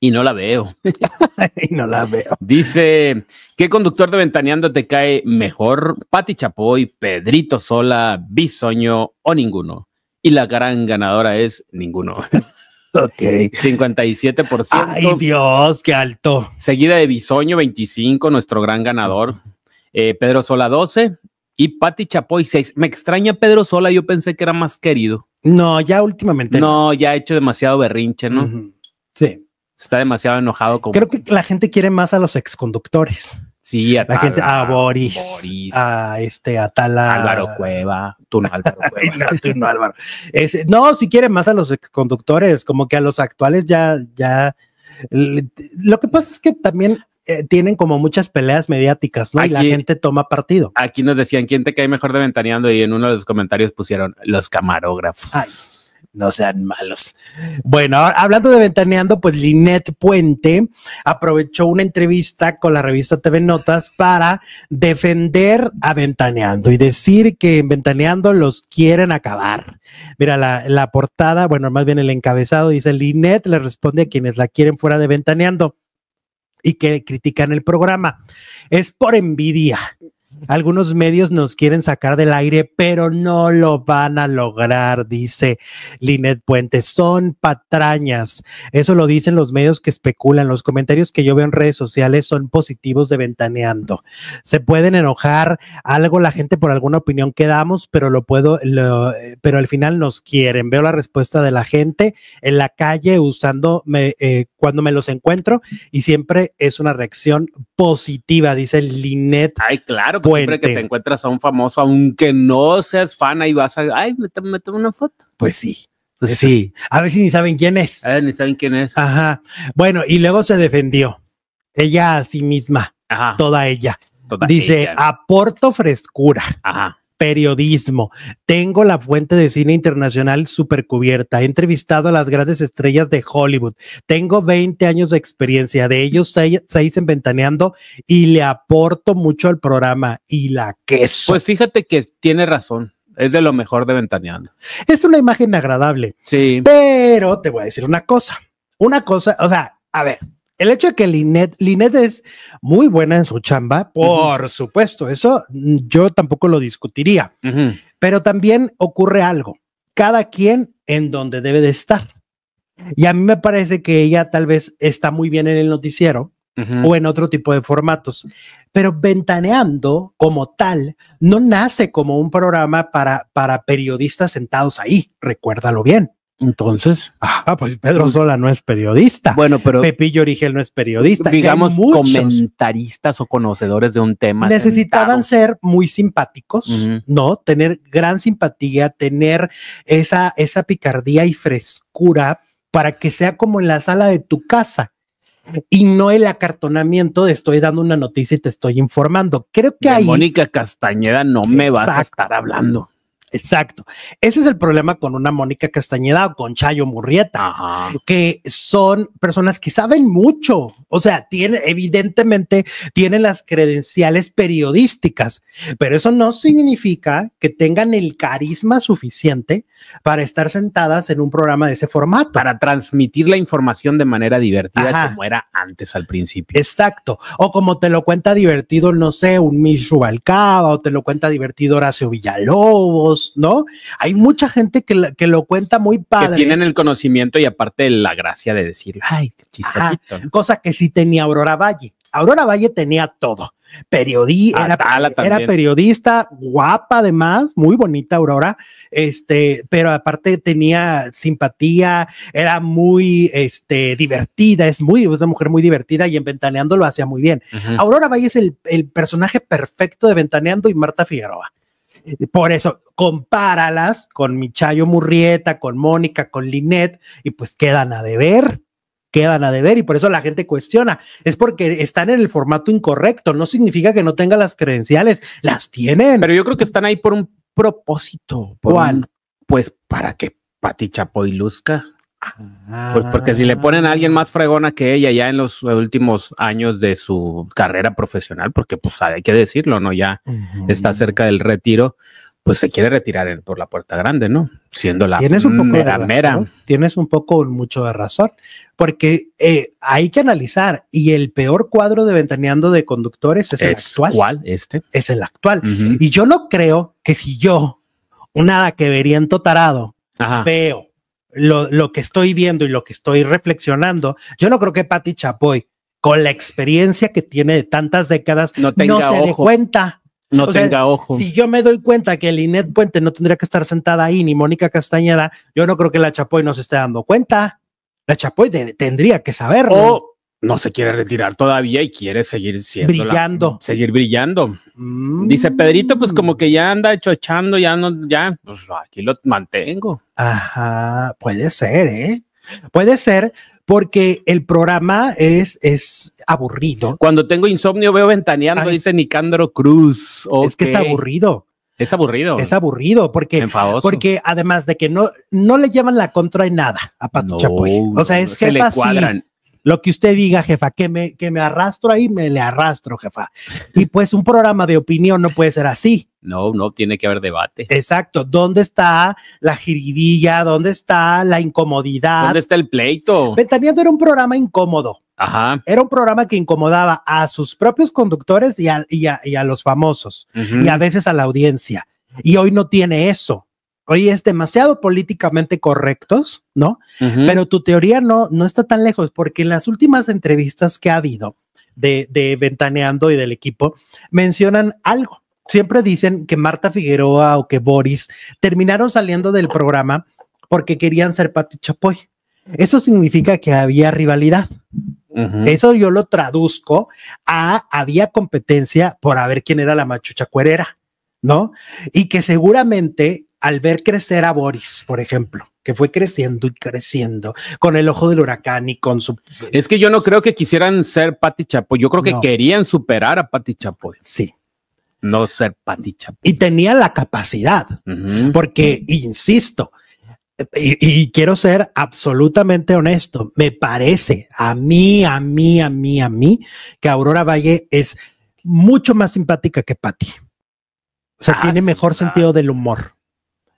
Y no la veo. y no la veo. Dice, ¿qué conductor de Ventaneando te cae mejor? Pati Chapoy, Pedrito Sola, Bisoño o ninguno. Y la gran ganadora es ninguno. ok. 57%. Ay, Dios, qué alto. Seguida de Bisoño, 25, nuestro gran ganador. Eh, Pedro Sola, 12. Y Pati Chapoy, 6. Me extraña Pedro Sola, yo pensé que era más querido. No, ya últimamente. No, ya ha hecho demasiado berrinche, ¿no? Sí está demasiado enojado con... Creo que la gente quiere más a los exconductores. Sí, a la gente, a Boris, a este, a Tala. Álvaro Cueva, tú no Álvaro Cueva. no, tú no, si quieren más a los exconductores, como que a los actuales ya, ya. Lo que pasa es que también eh, tienen como muchas peleas mediáticas, ¿no? y la gente toma partido. Aquí nos decían quién te cae mejor de ventaneando y en uno de los comentarios pusieron los camarógrafos. Ay no sean malos. Bueno, hablando de ventaneando, pues Linet Puente aprovechó una entrevista con la revista TV Notas para defender a Ventaneando y decir que en Ventaneando los quieren acabar. Mira, la, portada, bueno, más bien el encabezado dice, Linet le responde a quienes la quieren fuera de Ventaneando y que critican el programa. Es por envidia. Algunos medios nos quieren sacar del aire, pero no lo van a lograr, dice Linet Puente. Son patrañas. Eso lo dicen los medios que especulan. Los comentarios que yo veo en redes sociales son positivos de ventaneando. Se pueden enojar algo la gente por alguna opinión que damos, pero lo puedo, pero al final nos quieren. Veo la respuesta de la gente en la calle usando eh, cuando me los encuentro y siempre es una reacción positiva, dice Linet. Ay, claro, pues siempre que te encuentras a un famoso, aunque no seas fan, ahí vas a, ay, me, tomo una foto. Pues sí. Pues sí. A ver si ni saben quién es. A ver, ni saben quién es. Ajá. Bueno, y luego se defendió. Ella a sí misma. Toda ella. dice, aporto frescura. Ajá periodismo. Tengo la fuente de cine internacional súper cubierta. He entrevistado a las grandes estrellas de Hollywood. Tengo 20 años de experiencia, de ellos se en Ventaneando y le aporto mucho al programa y la queso. Pues fíjate que tiene razón. Es de lo mejor de Ventaneando. Es una imagen agradable. Sí. Pero te voy a decir una cosa. Una cosa, o sea, a ver, el hecho de que Linet, es muy buena en su chamba, por supuesto, eso mm, yo tampoco lo discutiría, pero también ocurre algo, cada quien en donde debe de estar. Y a mí me parece que ella tal vez está muy bien en el noticiero o en otro tipo de formatos, pero ventaneando como tal no nace como un programa para, para periodistas sentados ahí, recuérdalo bien. Entonces. Ah, pues Pedro pues, Sola no es periodista. Bueno, pero. Pepillo Origel no es periodista. Digamos, comentaristas o conocedores de un tema. Necesitaban ser muy simpáticos, ¿no? Tener gran simpatía, tener esa, esa picardía y frescura para que sea como en la sala de tu casa y no el acartonamiento de estoy dando una noticia y te estoy informando. Creo que hay Mónica Castañeda no me vas a estar hablando. Exacto. Ese es el problema con una Mónica Castañeda o con Chayo Murrieta, que son personas que saben mucho, o sea, tienen, evidentemente tienen las credenciales periodísticas, pero eso no significa que tengan el carisma suficiente para estar sentadas en un programa de ese formato. Para transmitir la información de manera divertida como era antes al principio. Exacto. O como te lo cuenta divertido, no sé, un Mishu Alcaba o te lo cuenta divertido Horacio Villalobos ¿no? Hay mucha gente que, lo cuenta muy padre. Que tienen el conocimiento y aparte la gracia de decir, ay, Cosa que sí tenía Aurora Valle. Aurora Valle tenía todo. Ah, era, periodista, guapa además, muy bonita Aurora, este, pero aparte tenía simpatía, era muy este, divertida, es muy, una mujer muy divertida y en Ventaneando lo hacía muy bien. Aurora Valle es el, el, personaje perfecto de Ventaneando y Marta Figueroa. Por eso, compáralas con Michayo Murrieta, con Mónica, con Linet, y pues quedan a deber, quedan a deber, y por eso la gente cuestiona. Es porque están en el formato incorrecto, no significa que no tengan las credenciales, las tienen. Pero yo creo que están ahí por un propósito. Juan, pues para que Pati Chapoy luzca. Pues porque si le ponen a alguien más fregona que ella ya en los últimos años de su carrera profesional, porque pues hay que decirlo, ¿no? Ya está cerca del retiro, pues se quiere retirar por la puerta grande, ¿no? Siendo la tienes mera, Tienes un poco, mucho de razón, porque eh, hay que analizar y el peor cuadro de ventaneando de conductores es, el actual. Este. Es el actual. Y yo no creo que si yo, una que vería en tarado, veo lo, lo, que estoy viendo y lo que estoy reflexionando, yo no creo que Patti Chapoy, con la experiencia que tiene de tantas décadas, no, tenga se dé cuenta. No tenga ojo. Si yo me doy cuenta que Linet Puente no tendría que estar sentada ahí, ni Mónica Castañeda, yo no creo que la Chapoy no se esté dando cuenta. La Chapoy tendría que saberlo no se quiere retirar todavía y quiere seguir siendo brillando. seguir brillando. Dice mm. Pedrito, pues como que ya anda chochando, ya no, ya, pues aquí lo mantengo. Ajá, puede ser, ¿eh? Puede ser porque el programa es, es aburrido. Cuando tengo insomnio veo ventaneando, dice Nicandro Cruz. Es que está aburrido. Es aburrido. Es aburrido porque, porque además de que no, no le llevan la contra en nada a Pato Chapoy. O sea, es que se le cuadran. Lo que usted diga, jefa, que me, que me arrastro ahí, me le arrastro, jefa. Y pues un programa de opinión no puede ser así. No, no, tiene que haber debate. Exacto. ¿Dónde está la jiribilla? ¿Dónde está la incomodidad? ¿Dónde está el pleito? Ventaneando era un programa incómodo. Ajá. Era un programa que incomodaba a sus propios conductores y a, y a, los famosos y a veces a la audiencia. Y hoy no tiene eso hoy es demasiado políticamente correctos, ¿no? Pero tu teoría no, no está tan lejos, porque en las últimas entrevistas que ha habido de, Ventaneando y del equipo, mencionan algo. Siempre dicen que Marta Figueroa o que Boris terminaron saliendo del programa porque querían ser Pati Chapoy. Eso significa que había rivalidad. Eso yo lo traduzco a había competencia por a ver quién era la machucha cuerera, ¿no? Y que seguramente al ver crecer a Boris, por ejemplo, que fue creciendo y creciendo con el ojo del huracán y con su... Es que yo no creo que quisieran ser Pati Chapo. yo creo que querían superar a Pati Chapo. Sí. No ser Pati Chapo. Y tenía la capacidad, porque, insisto, y, quiero ser absolutamente honesto, me parece a mí, a mí, a mí, a mí, que Aurora Valle es mucho más simpática que Pati. O sea, ah, tiene mejor sentido del humor.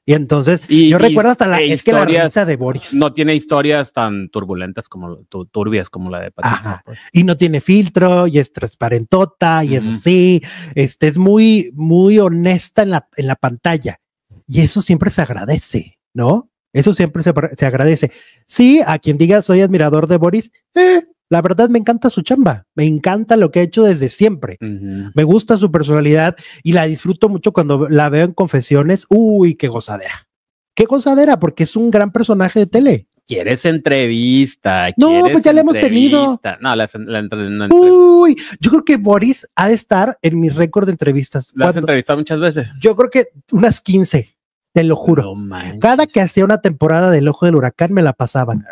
Y entonces, yo recuerdo hasta la, e es que la risa de Boris. No tiene historias tan turbulentas como, turbias como la de Patricia pues. Y no tiene filtro, y es transparentota, y es así, este, es muy, muy honesta en la, en la pantalla. Y eso siempre se agradece, ¿no? Eso siempre se, agradece. Sí, a quien diga soy admirador de Boris, eh, la verdad me encanta su chamba, me encanta lo que ha hecho desde siempre. Me gusta su personalidad y la disfruto mucho cuando la veo en confesiones. Uy, qué gozadera. Qué gozadera, porque es un gran personaje de tele. ¿Quieres entrevista? No, pues ya la hemos tenido. No, la, entrevista. Uy, yo creo que Boris ha de estar en mi récord de entrevistas. ¿La has entrevistado muchas veces? Yo creo que unas 15. Te lo juro. Cada que hacía una temporada del Ojo del Huracán me la pasaban.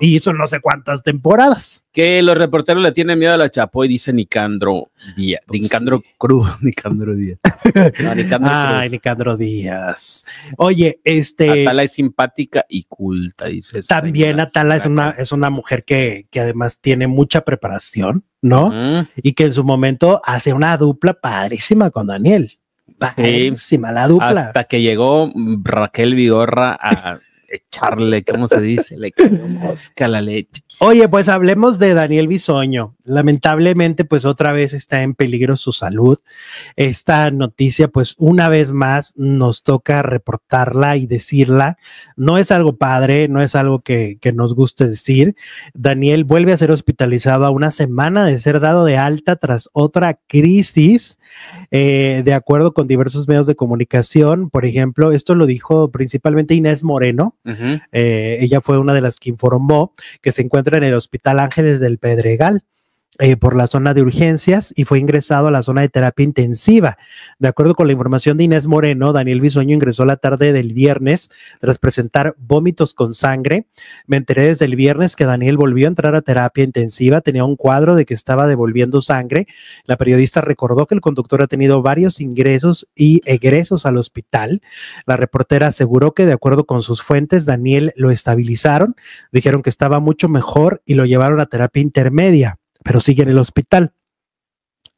Y eso no sé cuántas temporadas. Que los reporteros le tienen miedo a la Chapo y dice Nicandro Díaz. Pues Nicandro Cruz. Nicandro Díaz. Nicandro Ay, Nicandro Díaz. Oye, este. Atala es simpática y culta, dice. También Atala es una, es una mujer que, que además tiene mucha preparación, ¿no? Y que en su momento hace una dupla padrísima con Daniel dupla. Hasta que llegó Raquel Vigorra a echarle, ¿cómo se dice? Le quedó mosca la leche. Oye, pues hablemos de Daniel Bisoño. Lamentablemente, pues otra vez está en peligro su salud. Esta noticia, pues una vez más nos toca reportarla y decirla. No es algo padre, no es algo que, nos guste decir. Daniel vuelve a ser hospitalizado a una semana de ser dado de alta tras otra crisis, eh, de acuerdo con diversos medios de comunicación. Por ejemplo, esto lo dijo principalmente Inés Moreno. Eh, ella fue una de las que informó que se encuentra en el Hospital Ángeles del Pedregal. Eh, por la zona de urgencias y fue ingresado a la zona de terapia intensiva. De acuerdo con la información de Inés Moreno, Daniel Bisoño ingresó la tarde del viernes tras presentar vómitos con sangre. Me enteré desde el viernes que Daniel volvió a entrar a terapia intensiva, tenía un cuadro de que estaba devolviendo sangre. La periodista recordó que el conductor ha tenido varios ingresos y egresos al hospital. La reportera aseguró que de acuerdo con sus fuentes, Daniel lo estabilizaron, dijeron que estaba mucho mejor y lo llevaron a terapia intermedia pero sigue en el hospital.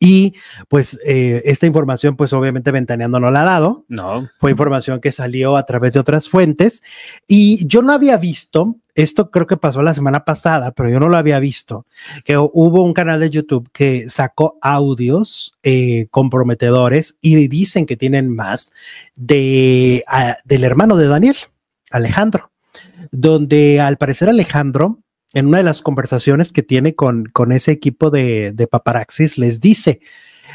Y pues eh, esta información, pues obviamente Ventaneando no la ha dado. No. Fue información que salió a través de otras fuentes. Y yo no había visto, esto creo que pasó la semana pasada, pero yo no lo había visto, que hubo un canal de YouTube que sacó audios eh, comprometedores y dicen que tienen más de, ah, del hermano de Daniel, Alejandro, donde al parecer Alejandro en una de las conversaciones que tiene con, con ese equipo de, paparaxis, les dice,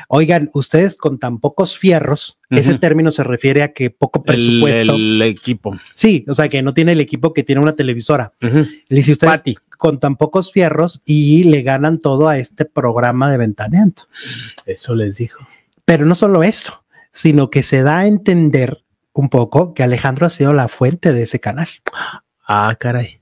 oigan, ustedes con tan pocos fierros, ese término se refiere a que poco presupuesto. El, equipo. Sí, o sea, que no tiene el equipo que tiene una televisora. dice ustedes con tan pocos fierros y le ganan todo a este programa de ventaneando. Eso les dijo. Pero no solo eso, sino que se da a entender un poco que Alejandro ha sido la fuente de ese canal. Ah, caray.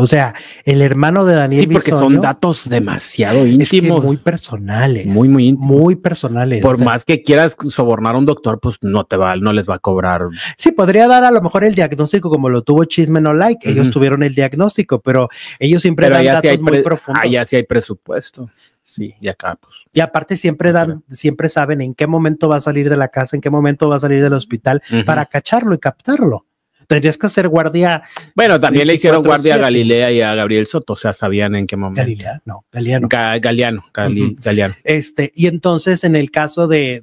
O sea, el hermano de Daniel. Sí, porque son datos demasiado íntimos. muy personales. Muy, muy íntimos. Muy personales. Por más que quieras sobornar a un doctor, pues no te va, no les va a cobrar. Sí, podría dar a lo mejor el diagnóstico como lo tuvo Chisme No Like. Ellos tuvieron el diagnóstico, pero ellos siempre dan datos muy profundos. Allá sí hay presupuesto. Sí. Y acá, pues. Y aparte, siempre dan, siempre saben en qué momento va a salir de la casa, en qué momento va a salir del hospital para cacharlo y captarlo tendrías que hacer guardia. Bueno, también le hicieron guardia a Galilea y a Gabriel Soto, o sea, sabían en qué momento. Galilea, no, Galeano. Galeano, Galeano. Este, y entonces en el caso de,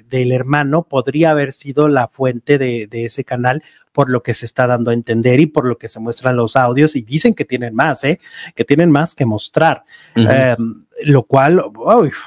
del hermano, podría haber sido la fuente de ese canal, por lo que se está dando a entender y por lo que se muestran los audios y dicen que tienen más, ¿eh? que tienen más que mostrar. Em, lo cual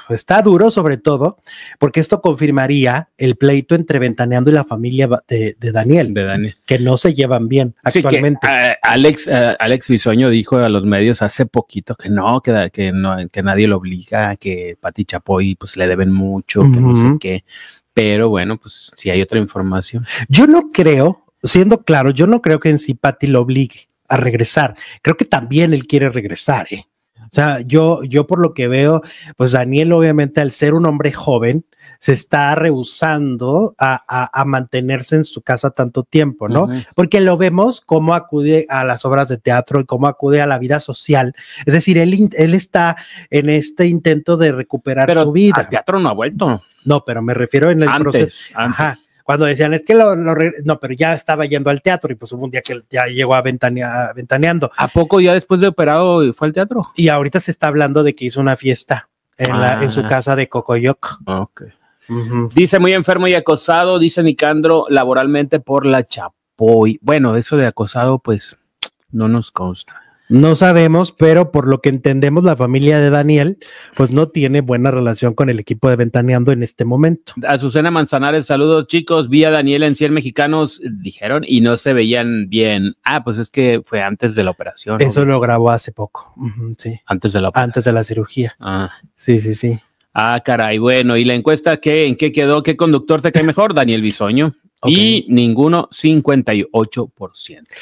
está duro sobre todo porque esto confirmaría el pleito entre Ventaneando y la familia de, Daniel, que no se llevan bien actualmente. Eh, Alex, eh, Alex Bisoño dijo a los medios hace poquito que no, que, que, nadie lo obliga, que Pati Chapoy pues le deben mucho, que no sé qué. Pero bueno, pues si hay otra información. Yo no creo siendo claro, yo no creo que en sí lo obligue a regresar. Creo que también él quiere regresar, ¿eh? O sea, yo, yo por lo que veo, pues Daniel obviamente al ser un hombre joven, se está rehusando a, mantenerse en su casa tanto tiempo, ¿no? Porque lo vemos cómo acude a las obras de teatro y cómo acude a la vida social. Es decir, él, está en este intento de recuperar su vida. teatro no ha vuelto. No, pero me refiero en el proceso. Ajá cuando decían, es que lo, no, pero ya estaba yendo al teatro y pues hubo un día que ya llegó a ventaneando. ¿A poco ya después de operado fue al teatro? Y ahorita se está hablando de que hizo una fiesta en, su ah. casa de Cocoyoc. Dice muy enfermo y acosado, dice Nicandro, laboralmente por la Chapoy. Bueno, eso de acosado, pues no nos consta. No sabemos, pero por lo que entendemos, la familia de Daniel, pues no tiene buena relación con el equipo de Ventaneando en este momento. Azucena Manzanares, saludos chicos. Vi a Daniel en 100 mexicanos, dijeron, y no se veían bien. Ah, pues es que fue antes de la operación. Eso lo grabó hace poco. sí. Antes de la operación. Antes de la cirugía. Ah. Sí, sí, sí. Ah, caray, bueno, y la encuesta, qué, ¿en qué quedó? ¿Qué conductor te cae mejor? Daniel Bisoño. Y ninguno, 58%.